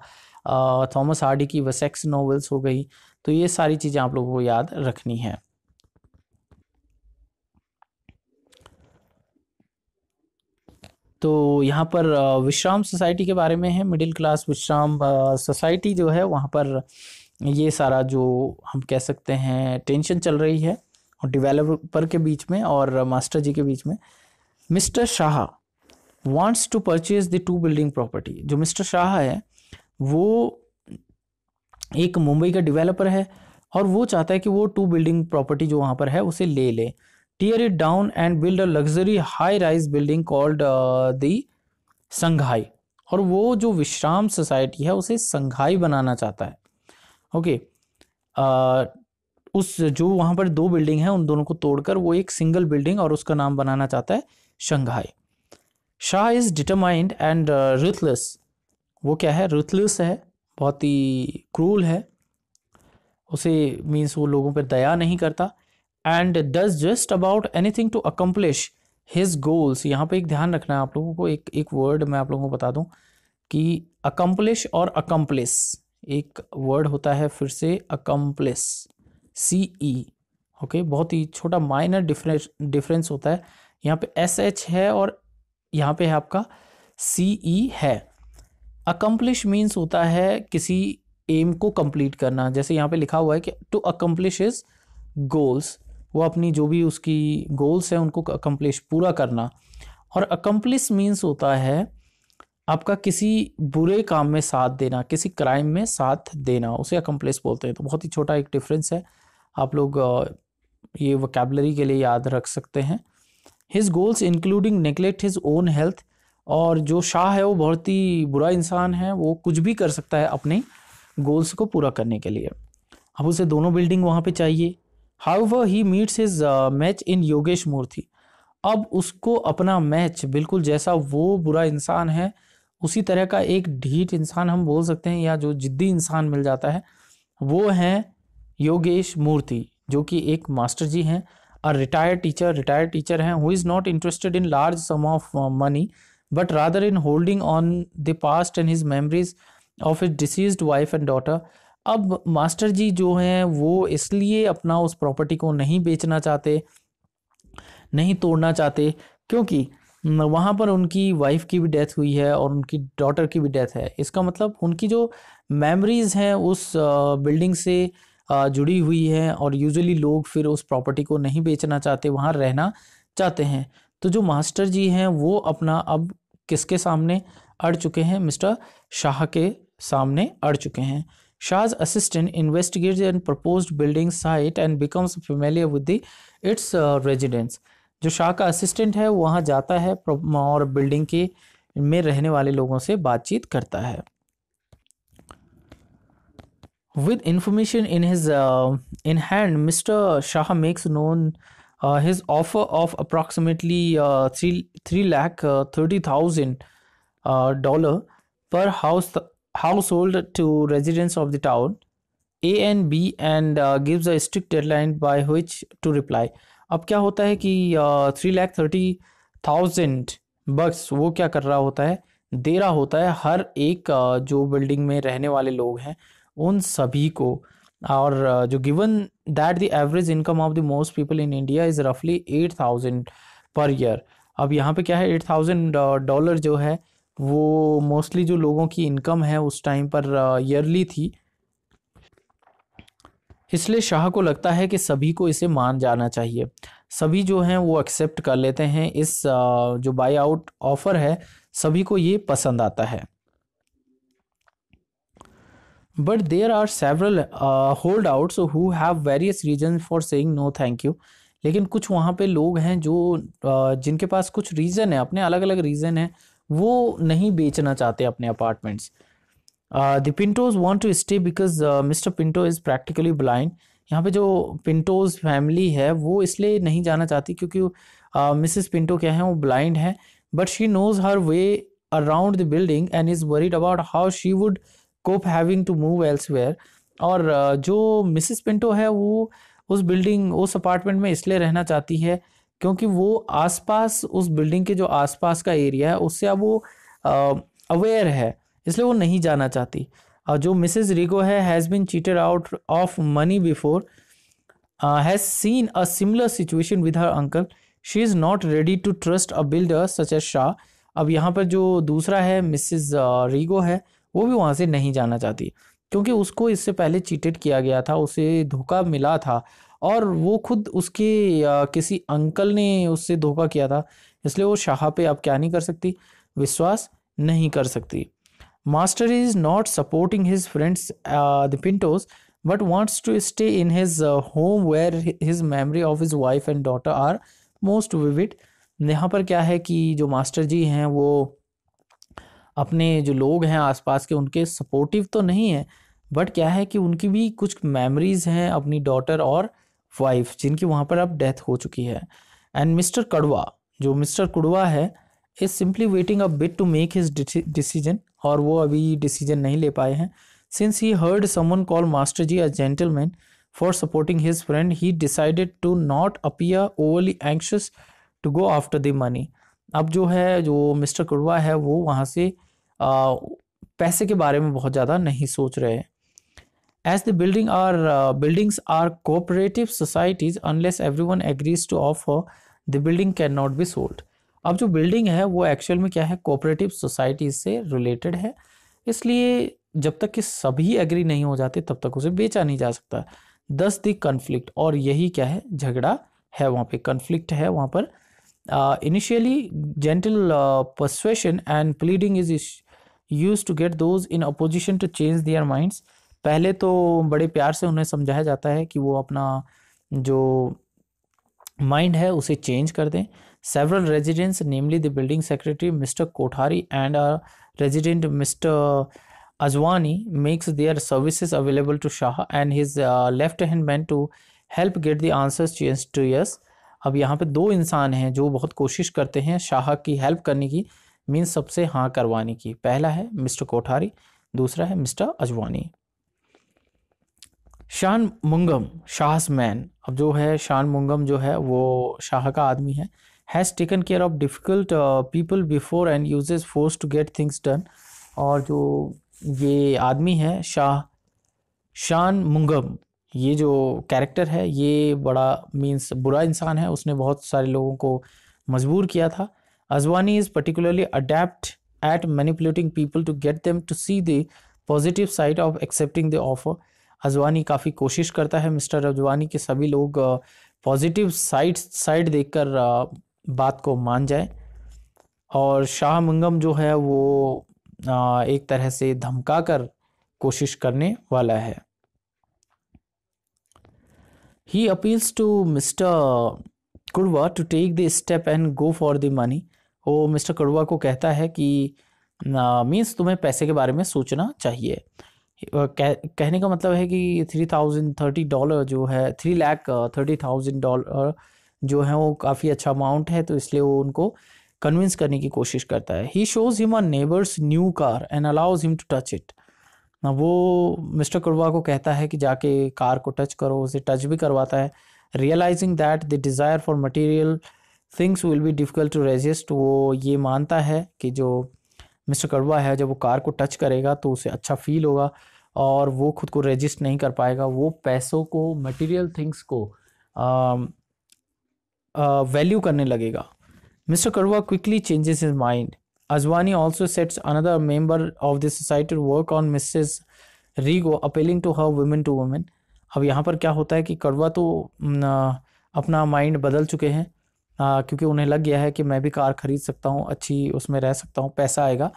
[SPEAKER 1] थॉमस हार्डी की वसेक्स नॉवेल्स हो गई तो ये सारी चीज़ें आप लोगों को याद रखनी है तो यहाँ पर विश्राम सोसाइटी के बारे में है मिडिल क्लास विश्राम सोसाइटी जो है वहाँ पर ये सारा जो हम कह सकते हैं टेंशन चल रही है और डेवलपर के बीच में और मास्टर जी के बीच में mister Shah wants to purchase the two building property जो मिस्टर शाह है वो एक मुंबई का डेवलपर है और वो चाहता है कि वो टू बिल्डिंग प्रॉपर्टी जो वहाँ पर है उसे ले ले tear it down and build a luxury high rise building called the Shanghai और वो जो विश्राम सोसाइटी है उसे संघाई बनाना चाहता है ओके uh, उस जो वहाँ पर दो बिल्डिंग है उन दोनों को तोड़कर वो एक सिंगल बिल्डिंग और उसका नाम बनाना चाहता है Shanghai Shah is determined and ruthless वो क्या है रुथलेस है बहुत ही क्रूल है उसे मीन्स वो लोगों पर दया नहीं करता and does just about anything to accomplish his goals यहाँ पे एक ध्यान रखना है आप लोगों को एक एक वर्ड मैं आप लोगों को बता दूँ कि अकम्पलिश और अकम्पलिस एक वर्ड होता है फिर से अकम्पलिस सी ई ओके बहुत ही छोटा माइनर डिफरेंस डिफरेंस होता है यहाँ पे एस एच है और यहाँ पे है आपका सी ई e है अकम्पलिश मीन्स होता है किसी एम को कंप्लीट करना जैसे यहाँ पे लिखा हुआ है कि टू अकम्पलिश इज गोल्स वो अपनी जो भी उसकी गोल्स हैं उनको अकम्पलिश पूरा करना और अकम्पलिश मीन्स होता है आपका किसी बुरे काम में साथ देना किसी क्राइम में साथ देना उसे अकम्पलिश बोलते हैं तो बहुत ही छोटा एक डिफरेंस है आप लोग ये वकेबलरी के लिए याद रख सकते हैं his goals including neglect his own health और जो शाह है वो बहुत ही बुरा इंसान है वो कुछ भी कर सकता है अपने गोल्स को पूरा करने के लिए अब उसे दोनों बिल्डिंग वहाँ पे चाहिए how he meets his match in Yogesh Murthy अब उसको अपना मैच बिल्कुल जैसा वो बुरा इंसान है उसी तरह का एक ढीठ इंसान हम बोल सकते हैं या जो जिद्दी इंसान मिल जाता है वो है योगेश मूर्ति जो कि एक मास्टर जी हैं a retired teacher retired teacher हैं who is not interested in large sum of money but rather in holding on the past and his memories of his deceased wife and daughter अब master ji जो हैं वो इसलिए अपना उस property को नहीं बेचना चाहते नहीं तोड़ना चाहते क्योंकि वहाँ पर उनकी वाइफ की भी डेथ हुई है और उनकी डॉटर की भी डेथ है इसका मतलब उनकी जो मेमोरीज़ हैं उस बिल्डिंग से जुड़ी हुई हैं और यूजुअली लोग फिर उस प्रॉपर्टी को नहीं बेचना चाहते वहाँ रहना चाहते हैं तो जो मास्टर जी हैं वो अपना अब किसके सामने अड़ चुके हैं मिस्टर शाह के सामने अड़ चुके हैं Shah assistant investigate and propose building site and becomes familiar with the its uh, जो शाह का असिस्टेंट है वहाँ जाता है और बिल्डिंग के में रहने वाले लोगों से बातचीत करता है with information in his in hand mister Shah makes known uh, his offer of approximately uh, three three lakh uh, thirty thousand uh, dollar per house household to residents of the town A and B and uh, gives a strict deadline by which to reply. अब क्या होता है कि three lakh thirty thousand bucks वो क्या कर रहा होता है दे रहा होता है हर एक uh, जो बिल्डिंग में रहने वाले लोग हैं उन सभी को और जो given that the average income of the most people in India is रफली एट थाउजेंड पर ईयर अब यहाँ पे क्या है एट थाउजेंड डॉलर जो है वो मोस्टली जो लोगों की इनकम है उस टाइम पर ईयरली थी इसलिए शाह को लगता है कि सभी को इसे मान जाना चाहिए सभी जो हैं वो एक्सेप्ट कर लेते हैं इस जो बाई आउट ऑफ़र है सभी को ये पसंद आता है but there are several hold outs who have various reason for saying no thank you लेकिन कुछ वहाँ पे लोग हैं जो uh, जिनके पास कुछ रीज़न है अपने अलग अलग रीज़न है वो नहीं बेचना चाहते अपने apartments the Pintos want to stay because mister Pinto is practically blind यहाँ पे जो पिंटोज फैमिली है वो इसलिए नहीं जाना चाहती क्योंकि मिसेस uh, पिंटो क्या है वो ब्लाइंड है but she knows her way around the building and is worried about how she would cope having to move elsewhere और जो मिसिस पिंटो है वो उस बिल्डिंग उस अपार्टमेंट में इसलिए रहना चाहती है क्योंकि वो आसपास उस बिल्डिंग के जो आसपास का एरिया है उससे अब वो अवेयर है इसलिए वो नहीं जाना चाहती और जो मिसेस रिगो है has been cheated out of money before has seen a similar situation with her uncle she is not ready to trust a builder such a Shah अब यहाँ पर जो दूसरा है मिसिज रिगो है वो भी वहाँ से नहीं जाना चाहती क्योंकि उसको इससे पहले चीटेड किया गया था उसे धोखा मिला था और वो खुद उसके किसी अंकल ने उससे धोखा किया था इसलिए वो शाह पे आप क्या नहीं कर सकती विश्वास नहीं कर सकती master is not supporting his friends the Pintos but wants to stay in his home where his memory of his wife and daughter are most vivid यहाँ पर क्या है कि जो मास्टर जी हैं वो अपने जो लोग हैं आसपास के उनके सपोर्टिव तो नहीं है बट क्या है कि उनकी भी कुछ मेमोरीज़ हैं अपनी डॉटर और वाइफ जिनकी वहाँ पर अब डेथ हो चुकी है एंड मिस्टर कड़वा जो मिस्टर कुड़वा है is simply waiting a bit to make his decision और वो अभी डिसीजन नहीं ले पाए हैं since he heard someone call master ji a gentleman for supporting his friend he decided to not appear overly anxious to go after the money अब जो है जो मिस्टर कुड़वा है वो वहाँ से पैसे के बारे में बहुत ज़्यादा नहीं सोच रहे हैं the building are buildings are cooperative societies unless everyone agrees to to the building can not be sold अब जो बिल्डिंग है वो एक्चुअल में क्या है कोऑपरेटिव सोसाइटीज से रिलेटेड है इसलिए जब तक कि सभी एग्री नहीं हो जाते तब तक उसे बेचा नहीं जा सकता दस द कन्फ्लिक्ट और यही क्या है झगड़ा है वहाँ पे कन्फ्लिक्ट है वहाँ पर initially gentle persuasion and pleading is use to get those in opposition to change their minds पहले तो बड़े प्यार से उन्हें समझाया जाता है कि वो अपना जो माइंड है उसे चेंज कर दें several residents namely the building secretary mister Kothari and resident mister Ajwani makes their services available to Shah and his left hand man to help get the answers change to yes अब यहाँ पे दो इंसान हैं जो बहुत कोशिश करते हैं शाह की हेल्प करने की मीन सबसे हाँ करवाने की पहला है मिस्टर कोठारी दूसरा है मिस्टर अजवानी शान मुंगम शाहस मैन अब जो है शान मुंगम जो है वो शाह का आदमी है has taken care of difficult people before and uses force to get things done और जो ये आदमी है शाह शान मुंगम ये जो कैरेक्टर है ये बड़ा मीन्स बुरा इंसान है उसने बहुत सारे लोगों को मजबूर किया था Aswani is particularly adept at manipulating people to get them to see the positive side of accepting the offer Ajwani काफ़ी कोशिश करता है मिस्टर अजवानी के सभी लोग पॉजिटिव साइड साइड देखकर बात को मान जाए और शाह मंगम जो है वो एक तरह से धमका कर कोशिश करने वाला है he appeals to mister Kudva to take the step and go for the money वो मिस्टर कड़ुआ को कहता है कि मीन्स तुम्हें पैसे के बारे में सोचना चाहिए कह, कहने का मतलब है कि थ्री थाउजेंड थर्टी डॉलर जो है three lakh thirty thousand dollar जो है वो काफ़ी अच्छा अमाउंट है तो इसलिए वो उनको कन्विंस करने की कोशिश करता है he shows him a neighbour's new car and allows him to touch it वो मिस्टर कड़ुआ को कहता है कि जाके कार को टच करो उसे टच भी करवाता है realising that the desire for material things will be difficult to resist वो ये मानता है कि जो मिस्टर कड़वा है जब वो कार को टच करेगा तो उसे अच्छा फील होगा और वो खुद को रजिस्ट नहीं कर पाएगा वो पैसों को मटेरियल थिंग्स को वैल्यू um, uh, करने लगेगा mister Kudva quickly changes his mind Ajwani also sets another member of the society to work on Mrs. Rigo, appealing to her women to अब यहाँ पर क्या होता है कि कड़वा तो अपना माइंड बदल चुके हैं क्योंकि उन्हें लग गया है कि मैं भी कार खरीद सकता हूँ अच्छी उसमें रह सकता हूँ पैसा आएगा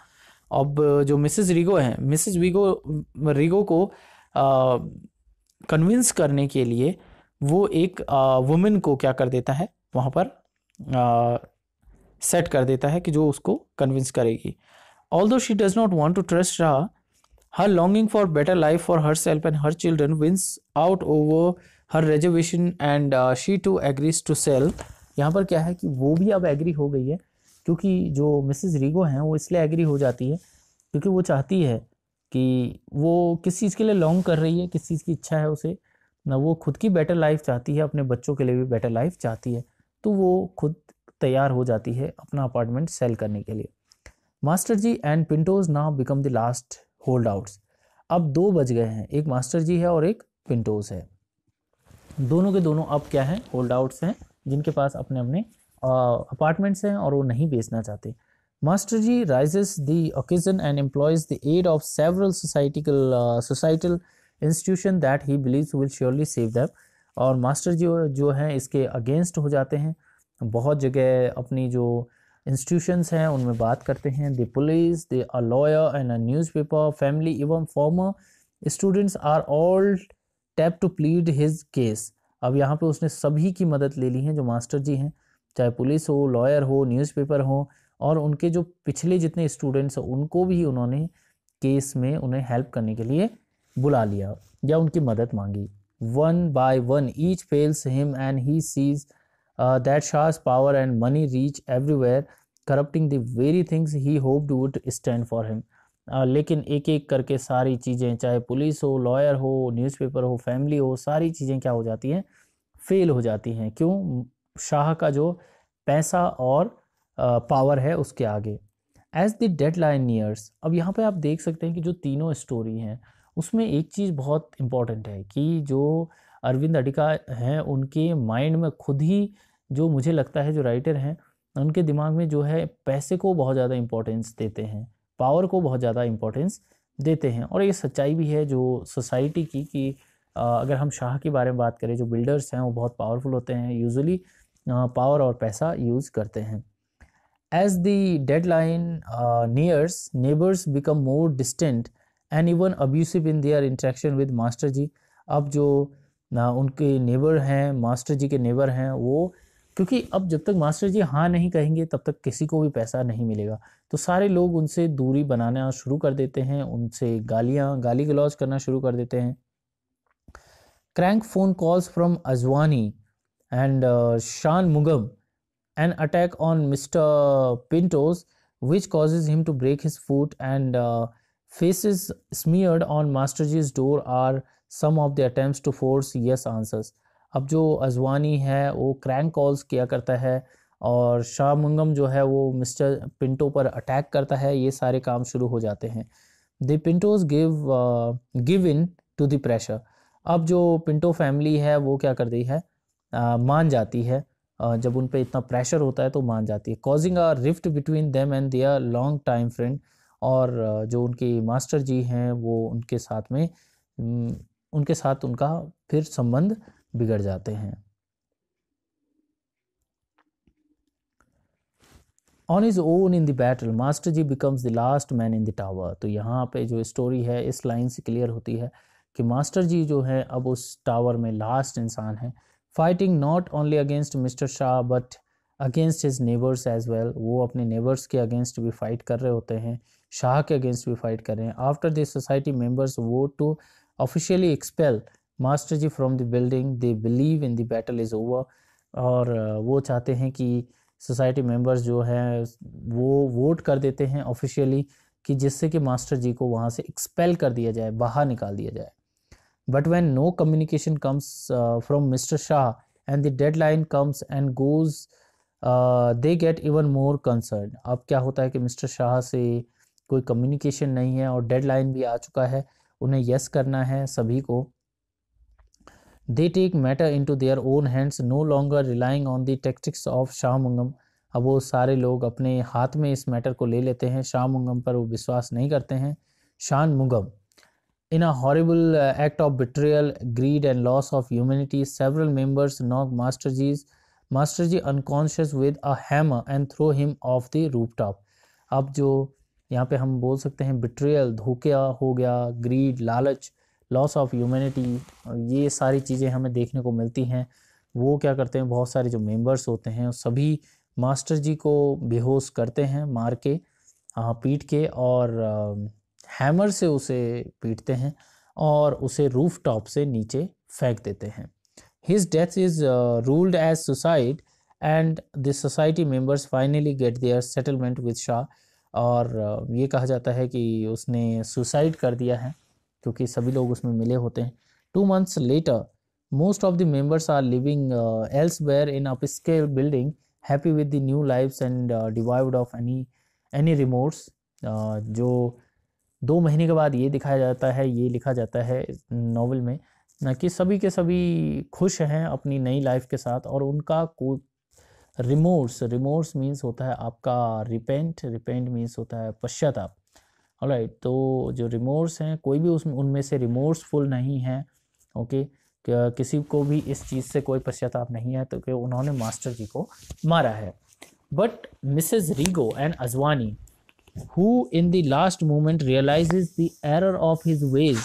[SPEAKER 1] अब जो मिसिज रिगो हैं मिसेज रिगो रिगो को कन्विंस करने के लिए वो एक वुमेन को क्या कर देता है वहाँ पर आ, सेट कर देता है कि जो उसको कन्विंस करेगी although she does not want to trust रहा her longing for better life for herself and her children wins out over her reservation and she too agrees to sell यहाँ पर क्या है कि वो भी अब एग्री हो गई है क्योंकि जो मिसिज रीगो हैं वो इसलिए एग्री हो जाती है क्योंकि वो चाहती है कि वो किस चीज़ के लिए लॉन्ग कर रही है किस चीज़ की इच्छा है उसे ना वो खुद की बेटर लाइफ चाहती है अपने बच्चों के लिए भी बेटर लाइफ चाहती है तो वो खुद तैयार हो जाती है अपना अपार्टमेंट सेल करने के लिए master ji and Pintos now become the last hold outs अब दो बज गए हैं एक मास्टर जी है और एक पिंटोज है दोनों के दोनों अब क्या है होल्ड आउट्स हैं जिनके पास अपने अपने अपार्टमेंट्स हैं और वो नहीं बेचना चाहते master ji raises the occasion and employs the aid of several societical societal institution that he believes will surely save them और मास्टर जी जो हैं इसके अगेंस्ट हो जाते हैं बहुत जगह अपनी जो इंस्टीट्यूशंस हैं उनमें बात करते हैं the police the lawyer and a newspaper family एवं former students are all tap to plead his case अब यहाँ पे उसने सभी की मदद ले ली है जो मास्टर जी हैं चाहे पुलिस हो लॉयर हो न्यूज़पेपर हो और उनके जो पिछले जितने स्टूडेंट्स हैं उनको भी उन्होंने केस में उन्हें हेल्प करने के लिए बुला लिया या उनकी मदद मांगी one by one each fails him and he sees that Shah's power and money reach everywhere corrupting the very things he hoped would stand for him लेकिन एक एक करके सारी चीज़ें चाहे पुलिस हो लॉयर हो न्यूज़पेपर हो फैमिली हो सारी चीज़ें क्या हो जाती हैं फेल हो जाती हैं क्यों शाह का जो पैसा और पावर है उसके आगे as the deadline nears अब यहाँ पे आप देख सकते हैं कि जो तीनों स्टोरी हैं उसमें एक चीज़ बहुत इम्पॉर्टेंट है कि जो अरविंद अडिका हैं उनके माइंड में खुद ही जो मुझे लगता है जो राइटर हैं उनके दिमाग में जो है पैसे को बहुत ज़्यादा इम्पोर्टेंस देते हैं पावर को बहुत ज़्यादा इम्पोर्टेंस देते हैं और ये सच्चाई भी है जो सोसाइटी की कि अगर हम शाह के बारे में बात करें जो बिल्डर्स हैं वो बहुत पावरफुल होते हैं यूजुअली पावर और पैसा यूज़ करते हैं as the line nears neighbours become more distant and even abusive in their interaction with master ji अब जो उनके नेबर हैं मास्टर जी के नेबर हैं वो क्योंकि अब जब तक मास्टर जी हाँ नहीं कहेंगे तब तक किसी को भी पैसा नहीं मिलेगा तो सारे लोग उनसे दूरी बनाना शुरू कर देते हैं उनसे गालियाँ गाली गलौज करना शुरू कर देते हैं crank phone calls from Ajwani and Shanmugam an attack on mister Pintos which causes him to break his foot and faeces smeared on master ji's door are some of the attempt to force yes answers अब जो अजवानी है वो crank calls किया करता है और शाह मंगम जो है वो मिस्टर पिंटो पर अटैक करता है ये सारे काम शुरू हो जाते हैं the Pintos give give in to the pressure अब जो पिंटो फैमिली है वो क्या कर रही है आ, मान जाती है आ, जब उन पर इतना प्रेशर होता है तो मान जाती है causing a rift between them and their long time friend और जो उनके मास्टर जी हैं वो उनके साथ में उनके साथ उनका फिर संबंध बिगड़ जाते हैं on his own in the battle master ji becomes the last man in the tower तो यहाँ पे जो स्टोरी है इस लाइन से क्लियर होती है कि मास्टर जी जो है अब उस टावर में लास्ट इंसान है fighting not only against mister Shah but against his neighbours as well वो अपने नेबर्स के अगेंस्ट भी फाइट कर रहे होते हैं शाह के अगेंस्ट भी फाइट कर रहे हैं आफ्टर दिस सोसाइटी मेम्बर्स वो to officially expel master ji from the building they believe in the battle is over और वो चाहते हैं कि सोसाइटी मेंबर्स जो हैं वो वोट कर देते हैं ऑफिशियली कि जिससे कि मास्टर जी को वहाँ से एक्सपेल कर दिया जाए बाहर निकाल दिया जाए but when no communication comes from mister Shah and the deadline comes and goes they get even more concern अब क्या होता है कि मिस्टर शाह से कोई कम्युनिकेशन नहीं है और डेड लाइन भी आ चुका है उन्हें यस करना है सभी को they take matter into their own hands no longer relying on the tactics of Shanmugam अब वो सारे लोग अपने हाथ में इस मैटर को ले लेते हैं शाह मंगम पर वो विश्वास नहीं करते हैं Shanmugam in a horrible act of betrayal greed and loss of humanity several members knock master ji's master ji unconscious with a hammer and throw him off the rooftop अब जो यहाँ पे हम बोल सकते हैं बिट्रियल धोखा हो गया ग्रीड लालच लॉस ऑफ ह्यूमैनिटी ये सारी चीज़ें हमें देखने को मिलती हैं वो क्या करते हैं बहुत सारे जो मेंबर्स होते हैं सभी मास्टर जी को बेहोश करते हैं मार के हाँ, पीट के और हैमर से उसे पीटते हैं और उसे रूफ टॉप से नीचे फेंक देते हैं his death is ruled as suicide and this society members finally get their settlement with Shah और ये कहा जाता है कि उसने सुसाइड कर दिया है क्योंकि सभी लोग उसमें मिले होते हैं two months later most of the members are living elsewhere in upscale building happy with the new life and devoid of any any remorse जो दो महीने के बाद ये दिखाया जाता है ये लिखा जाता है नावल में न कि सभी के सभी खुश हैं अपनी नई लाइफ के साथ और उनका को रिमोर्स रिमोर्स मीन्स होता है आपका रिपेंट रिपेंट मीन्स होता है पश्चाताप राइट तो जो रिमोर्स हैं कोई भी उसमें उनमें से रिमोर्सफुल नहीं है ओके किसी को भी इस चीज़ से कोई पश्चाताप नहीं है तो कि उन्होंने मास्टर जी को मारा है but Mrs Rego and Ajwani who in the last moment realise the error of his ways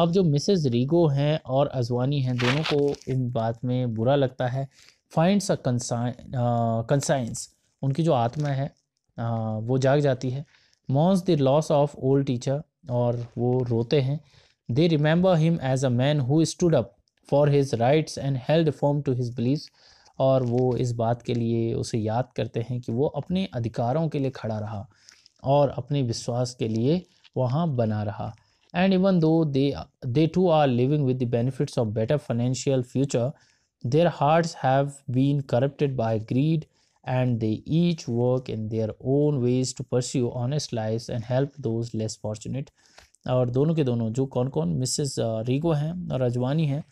[SPEAKER 1] अब जो मिसेज रीगो हैं और अजवानी हैं दोनों को इन बात में बुरा लगता है फाइंड्स अ कंसाइंस उनकी जो आत्मा है आ, uh, वो जाग जाती है mourns the loss of old teacher और वो रोते हैं they remember him as a man who stood up for his rights and held firm to his believe और वो इस बात के लिए उसे याद करते हैं कि वो अपने अधिकारों के लिए खड़ा रहा और अपने विश्वास के लिए वहाँ बना रहा and even though they they too are living with the benefits of better financial future their hearts have been corrupted by greed and they each work in their own ways to pursue honest lives and help those less fortunate और दोनों के दोनों जो कौन कौन Mrs रीगो हैं और अजवानी हैं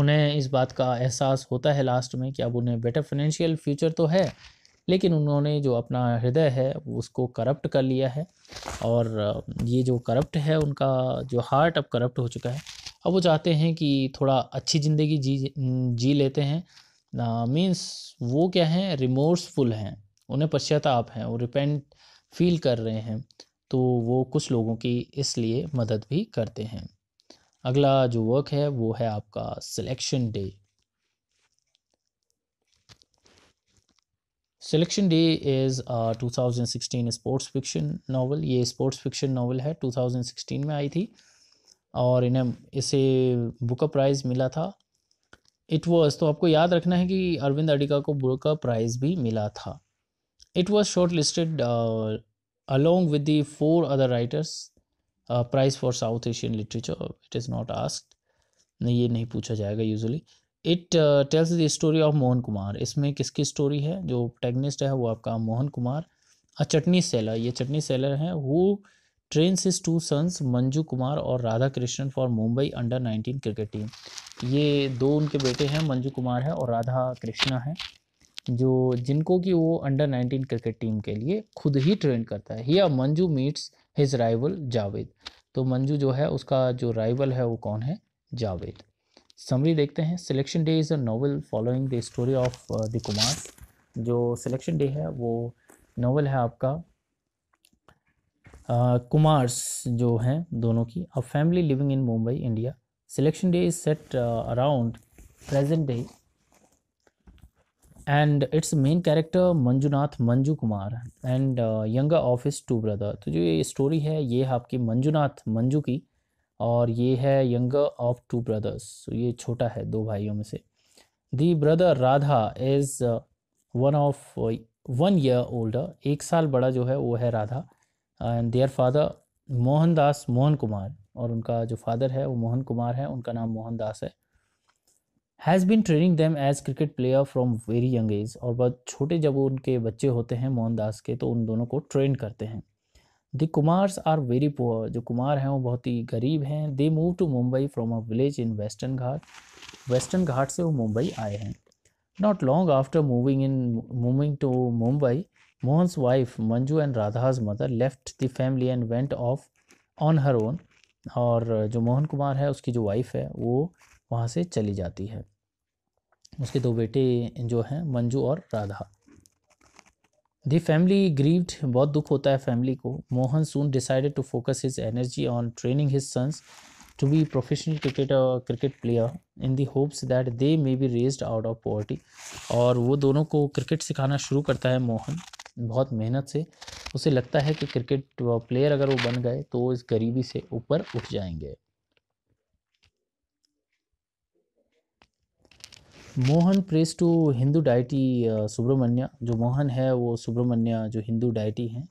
[SPEAKER 1] उन्हें इस बात का एहसास होता है लास्ट में कि अब उन्हें बेटर फाइनेंशियल फ्यूचर तो है लेकिन उन्होंने जो अपना हृदय है उसको करप्ट कर लिया है और ये जो करप्ट है उनका जो हार्ट अब करप्ट हो चुका है अब वो चाहते हैं कि थोड़ा अच्छी ज़िंदगी जी जी लेते हैं मीन्स वो क्या हैं रिमोर्सफुल हैं उन्हें पश्चाताप हैं वो रिपेंट फील कर रहे हैं तो वो कुछ लोगों की इसलिए मदद भी करते हैं अगला जो वर्क है वो है आपका selection day selection day is 2016 sports fiction novel ये स्पोर्ट्स फिक्शन नावल है 2016 में आई थी और इन्हें इसे बुक प्राइज़ मिला था इट वॉज तो आपको याद रखना है कि अरविंद अडिका को बुक का प्राइज़ भी मिला था it was shortlisted along with the four other writers prize for South Asian literature it is not not नहीं ये नहीं पूछा जाएगा usually it tells the story of Mohan Kumar इसमें किसकी स्टोरी है जो टेग्निस्ट है वो आपका Mohan Kumar a chutney seller ये चटनी सेलर है who trains his two sons Manju Kumar और Radha Krishnan for Mumbai under nineteen cricket team ये दो उनके बेटे हैं मंजू कुमार है और राधा कृष्णा है जो जिनको कि वो अंडर नाइनटीन क्रिकेट टीम के लिए खुद ही ट्रेन करता है या Manju meets his rival Javed तो मंजू जो है उसका जो राइवल है वो कौन है जावेद समरी देखते हैं selection day is a novel following the story of the Kumar जो सिलेक्शन डे है वो नावल है आपका कुमार्स जो हैं दोनों की a family living in Mumbai India selection day is set around present day and its main character Manjunath Manju Kumar and younger of his two brother तो जो ये स्टोरी है ये है आपकी मंजूनाथ मंजू की और ये है यंगर ऑफ टू ब्रदर्स तो ये छोटा है दो भाइयों में से the brother Radha is one of one year older एक साल बड़ा जो है वो है Radha and their father Mohandas Mohan Kumar और उनका जो फादर है वो मोहन कुमार है उनका नाम मोहनदास है has been training them as cricket player from very young age और बहुत छोटे जब उनके बच्चे होते हैं मोहनदास के तो उन दोनों को ट्रेन करते हैं the Kumars are very poor जो कुमार हैं वो बहुत ही गरीब हैं they move to Mumbai from a village in Western Ghat Western Ghat से वो मुंबई आए हैं not long after moving in moving to Mumbai Mohan's wife Manju and Radha's mother left the family and went off on her own और uh, जो मोहन कुमार है उसकी जो wife है वो वहाँ से चली जाती है उसके दो बेटे जो हैं मंजू और राधा दी फैमिली ग्रीव्ड बहुत दुख होता है फैमिली को Mohan soon decided to focus his energy on training his sons to be professional cricket cricket player in the hopes that they may be raised out of poverty और वो दोनों को क्रिकेट सिखाना शुरू करता है मोहन बहुत मेहनत से उसे लगता है कि क्रिकेट प्लेयर अगर वो बन गए तो वो इस गरीबी से ऊपर उठ जाएंगे Mohan prays to Hindu deity Subramanya जो मोहन है वो सुब्रमण्य जो हिंदू डाइटी हैं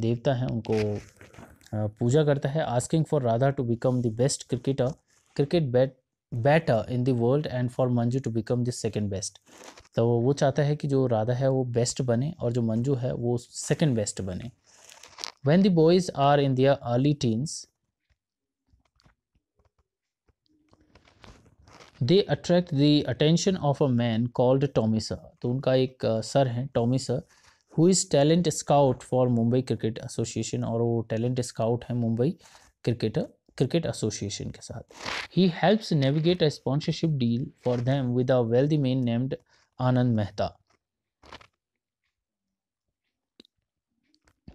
[SPEAKER 1] देवता हैं उनको पूजा करता है asking for Radha to become the best cricketer cricket bat better in the world and for Manju to become this second best तो वो चाहता है कि जो राधा है वो बेस्ट बने और जो मंजू है वो सेकेंड बेस्ट बने when the boys are in their early teens they attract the attention of a man called Tommy sir तो उनका एक सर हैं Tommy sir who is talent scout for Mumbai cricket association और वो टैलेंट स्काउट हैं Mumbai cricketer cricket association के साथ ही helps navigate a sponsorship deal for them with a wealthy man named Anand Mehta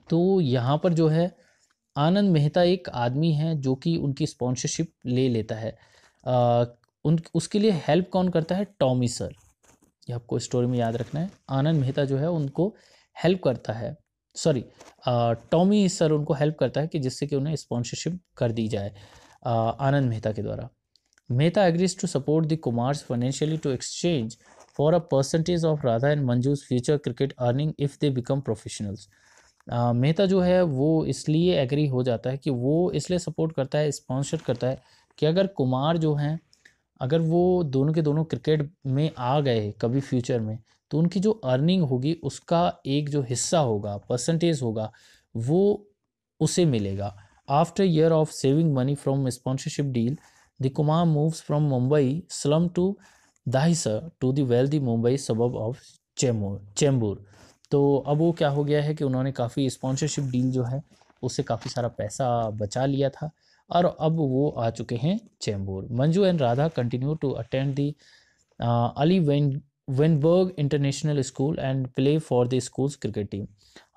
[SPEAKER 1] तो यहाँ पर जो है आनंद मेहता एक आदमी है जो कि उनकी स्पॉन्सरशिप ले लेता है आ, उन उसके लिए हेल्प कौन करता है टॉमी सर ये आपको स्टोरी में याद रखना है आनंद मेहता जो है उनको हेल्प करता है सॉरी टॉमी सर उनको हेल्प करता है कि जिससे कि उन्हें स्पॉन्सरशिप कर दी जाए आनंद मेहता के द्वारा Mehta agrees to support the Kumars financially to exchange for a percentage of Radha and Manju's future cricket earning if they become professionals Mehta जो है वो इसलिए एग्री हो जाता है कि वो इसलिए सपोर्ट करता है स्पॉन्सर करता है कि अगर कुमार जो हैं अगर वो दोनों के दोनों क्रिकेट में आ गए कभी फ्यूचर में तो उनकी जो अर्निंग होगी उसका एक जो हिस्सा होगा परसेंटेज होगा वो उसे मिलेगा after year of saving money from sponsorship deal the Kumar moves from Mumbai slum to Dahisar to the wealthy Mumbai suburb of Chembur Chembur तो अब वो क्या हो गया है कि उन्होंने काफ़ी स्पॉन्सरशिप डील जो है उससे काफ़ी सारा पैसा बचा लिया था और अब वो आ चुके हैं Chembur Manju and Radha continue to attend the Ali Wen Weinberg international school and play for the school's cricket team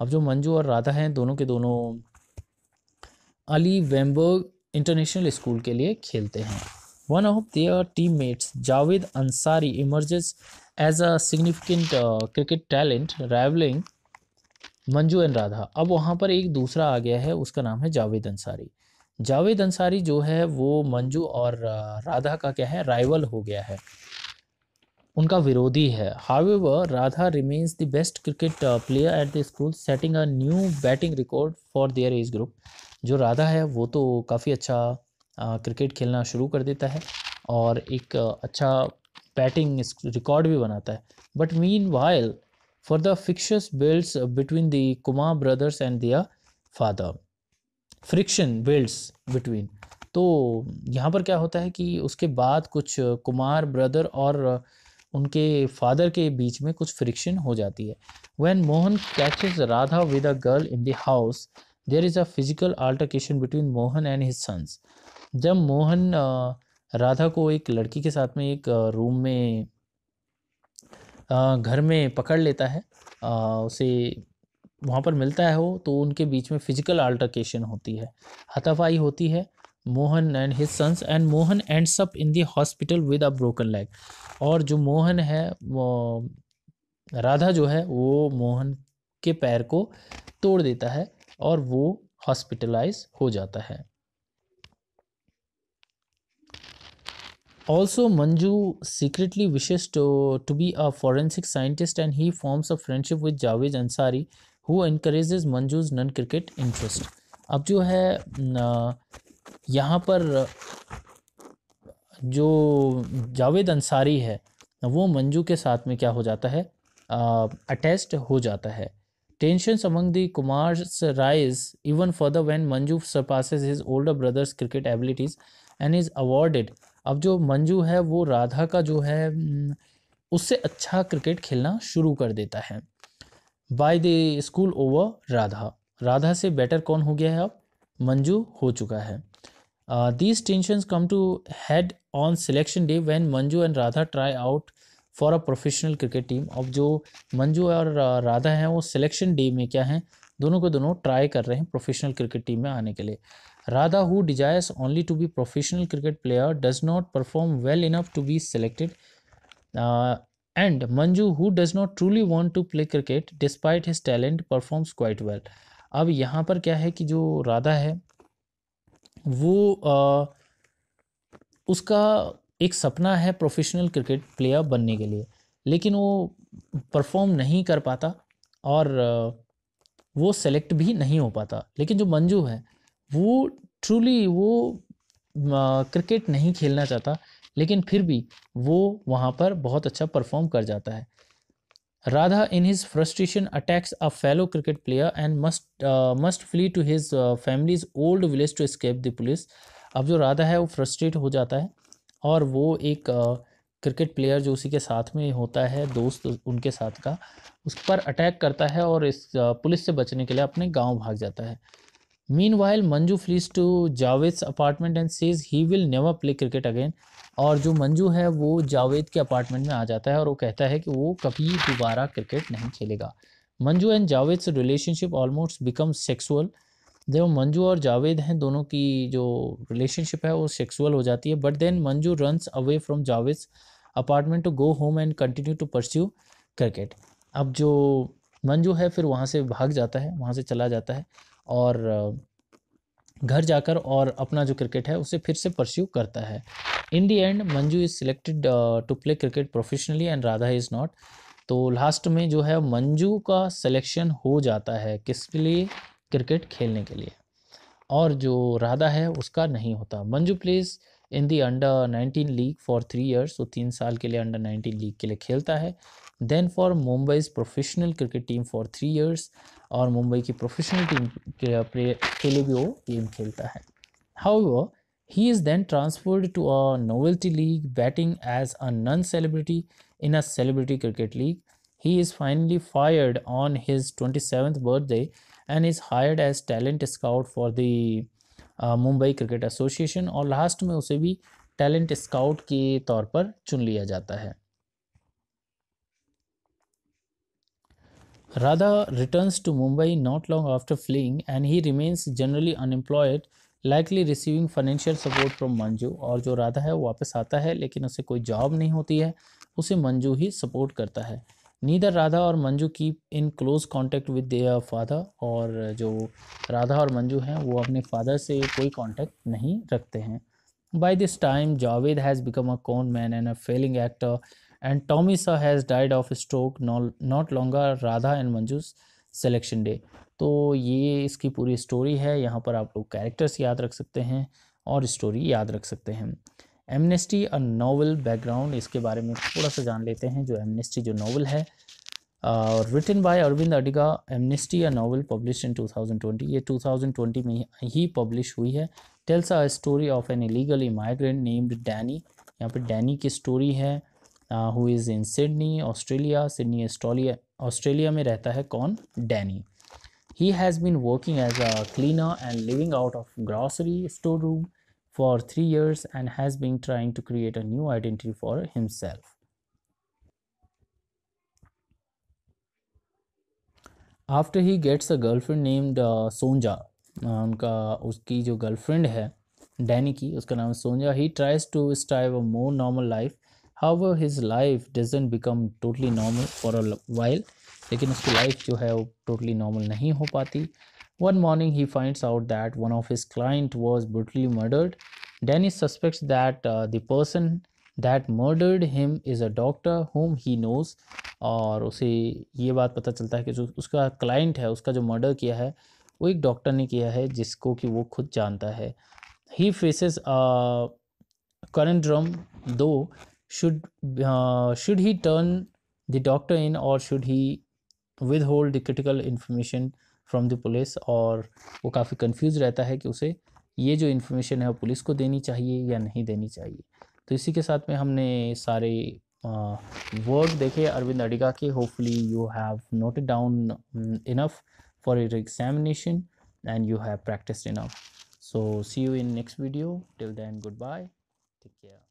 [SPEAKER 1] अब जो मंजू और राधा हैं दोनों के दोनों अली वेम्बर्ग इंटरनेशनल स्कूल के लिए खेलते हैं one of their teammates ansari Ansari as as a significant cricket talent rivalling Manju and Radha अब वहाँ पर एक दूसरा आ गया है उसका नाम है जावेद अंसारी जावेद अंसारी जो है वो मंजू और uh, राधा का क्या है राइवल हो गया है उनका विरोधी है व Radha remains the best cricket player at the school setting a new batting record for their age group जो राधा है वो तो काफ़ी अच्छा क्रिकेट uh, खेलना शुरू कर देता है और एक uh, अच्छा बैटिंग रिकॉर्ड भी बनाता है but meanwhile for the friction builds between the Kumar brothers and their father friction builds between तो यहाँ पर क्या होता है कि उसके बाद कुछ कुमार ब्रदर और उनके फादर के बीच में कुछ फ्रिक्शन हो जाती है when Mohan catches Radha with a girl in the house there is a physical altercation between Mohan and his sons जब मोहन राधा को एक लड़की के साथ में एक रूम में घर में पकड़ लेता है उसे वहाँ पर मिलता है वो तो उनके बीच में फ़िज़िकल आल्टरकेशन होती है हथफाई होती है Mohan and his sons and Mohan end up in the hospital with a broken leg और जो मोहन है वो राधा जो है वो मोहन के पैर को तोड़ देता है और वो हॉस्पिटलाइज हो जाता है also Manju secretly wishes to be a forensic scientist and he forms a friendship with Javed Ansari who encourages Manju's non cricket interest अब जो है यहाँ पर जो जावेद अंसारी है वो मंजू के साथ में क्या हो जाता है अटैच हो जाता है tension among the Kumars rise even for the when Manju surpasses his older brother's cricket abilities and is awarded अब जो मंजू है वो राधा का जो है उससे अच्छा क्रिकेट खेलना शुरू कर देता है by the school over Radha Radha से बेटर कौन हो गया है अब मंजू हो चुका है Uh, these tensions come to head on selection day when Manju and Radha try out for a professional cricket team अब जो मंजू और राधा uh, हैं वो सिलेक्शन डे में क्या हैं दोनों को दोनों ट्राई कर रहे हैं प्रोफेशनल क्रिकेट टीम में आने के लिए Radha who desires only to be professional cricket player does not perform well enough to be selected and Manju who does not truly want to play cricket despite his talent performs quite well अब यहाँ पर क्या है कि जो राधा है वो आ, उसका एक सपना है प्रोफेशनल क्रिकेट प्लेयर बनने के लिए लेकिन वो परफॉर्म नहीं कर पाता और वो सेलेक्ट भी नहीं हो पाता लेकिन जो मंजू है वो ट्रूली वो क्रिकेट नहीं खेलना चाहता लेकिन फिर भी वो वहाँ पर बहुत अच्छा परफॉर्म कर जाता है Radha, in his frustration, attacks a fellow cricket player and must uh, must flee to his uh, family's old village to escape the police. अब जो राधा है वो फ्रस्ट्रेट हो जाता है और वो एक क्रिकेट uh, प्लेयर जो उसी के साथ में होता है दोस्त उनके साथ का उस पर अटैक करता है और इस पुलिस से बचने के लिए अपने गांव भाग जाता है while Manju flees to Javed's apartment and says he will never play cricket again और जो मंजू है वो जावेद के अपार्टमेंट में आ जाता है और वो कहता है कि वो कभी दोबारा क्रिकेट नहीं खेलेगा मंजू एंड जावेद से रिलेशनशिप ऑलमोस्ट बिकम सेक्सुअल जब मंजू और जावेद हैं दोनों की जो रिलेशनशिप है वो सेक्सुअल हो जाती है but then Manju runs away from Javed apartment to go home and continue to pursue cricket अब जो मंजू है फिर वहाँ से भाग जाता है वहाँ से चला जाता है और घर जाकर और अपना जो क्रिकेट है उसे फिर से परस्यू करता है in the end Manju is selected to play cricket professionally and Radha is not तो लास्ट में जो है मंजू का सिलेक्शन हो जाता है किसके लिए क्रिकेट खेलने के लिए और जो राधा है उसका नहीं होता Manju plays in the under nineteen league for three years वो तीन साल के लिए अंडर नाइनटीन लीग के लिए खेलता है then for Mumbai professional cricket team for three years और मुंबई की प्रोफेशनल टीम के के लिए भी वो गेम खेलता है how he is then transferred to a novelty league batting as a non celebrity in a celebrity cricket league he is finally fired on his twenty seventh birthday and is hired as talent scout for the Mumbai cricket association और लास्ट में उसे भी talent scout के तौर पर चुन लिया जाता है Radha returns to Mumbai not long after fleeing and he remains generally unemployed likely receiving financial support from Manju और जो राधा है वो वापस आता है लेकिन उसे कोई जॉब नहीं होती है उसे मंजू ही सपोर्ट करता है नीदर राधा और Manju keep in close contact with their father और जो राधा और मंजू हैं वो अपने फादर से कोई कांटेक्ट नहीं रखते हैं by this time Javed has become a con man and a failing actor and Tommy sir has died of stroke not longer Radha and Manju's selection day तो ये इसकी पूरी स्टोरी है यहाँ पर आप लोग कैरेक्टर्स याद रख सकते हैं और स्टोरी याद रख सकते हैं एमनेस्टी अ नावल बैकग्राउंड इसके बारे में थोड़ा सा जान लेते हैं जो एमनेस्टी जो नावल है written by Arvind Adiga Amnesty a novel publish in 2020 ये 2020 में ही पब्लिश हुई है tells a story of an illegal immigrant named Danny यहाँ पर डैनी की स्टोरी है who is in Sydney Australia Sydney Australia Australia में रहता है कौन Danny he has been working as a cleaner and living out of grocery store room for three years and has been trying to create a new identity for himself. After he gets a girlfriend named uh, Sonja, uh, उनका उसकी जो girlfriend है Danny की उसका नाम Sonia he tries to strive a more normal life however his life doesn't become totally normal for a while लेकिन उसकी life जो है वो टोटली नॉर्मल नहीं हो पाती one morning he finds out that one of his client was brutally murdered Danny's suspects that the person that murdered him is a doctor whom he knows और उसे ये बात पता चलता है कि जो उसका क्लाइंट है उसका जो मर्डर किया है वो एक डॉक्टर ने किया है जिसको कि वो खुद जानता है ही फेसेस करंट ड्रम दो should uh, should he turn the doctor in or should he withhold the critical information from the police और वो काफ़ी कंफ्यूज रहता है कि उसे ये जो इन्फॉर्मेशन है वो पुलिस को देनी चाहिए या नहीं देनी चाहिए तो इसी के साथ में हमने सारे वर्ड uh, देखे अरविंद अडिगा के hopefully you have noted down enough for your examination and you have practice enough so see you in next video till then good bye take care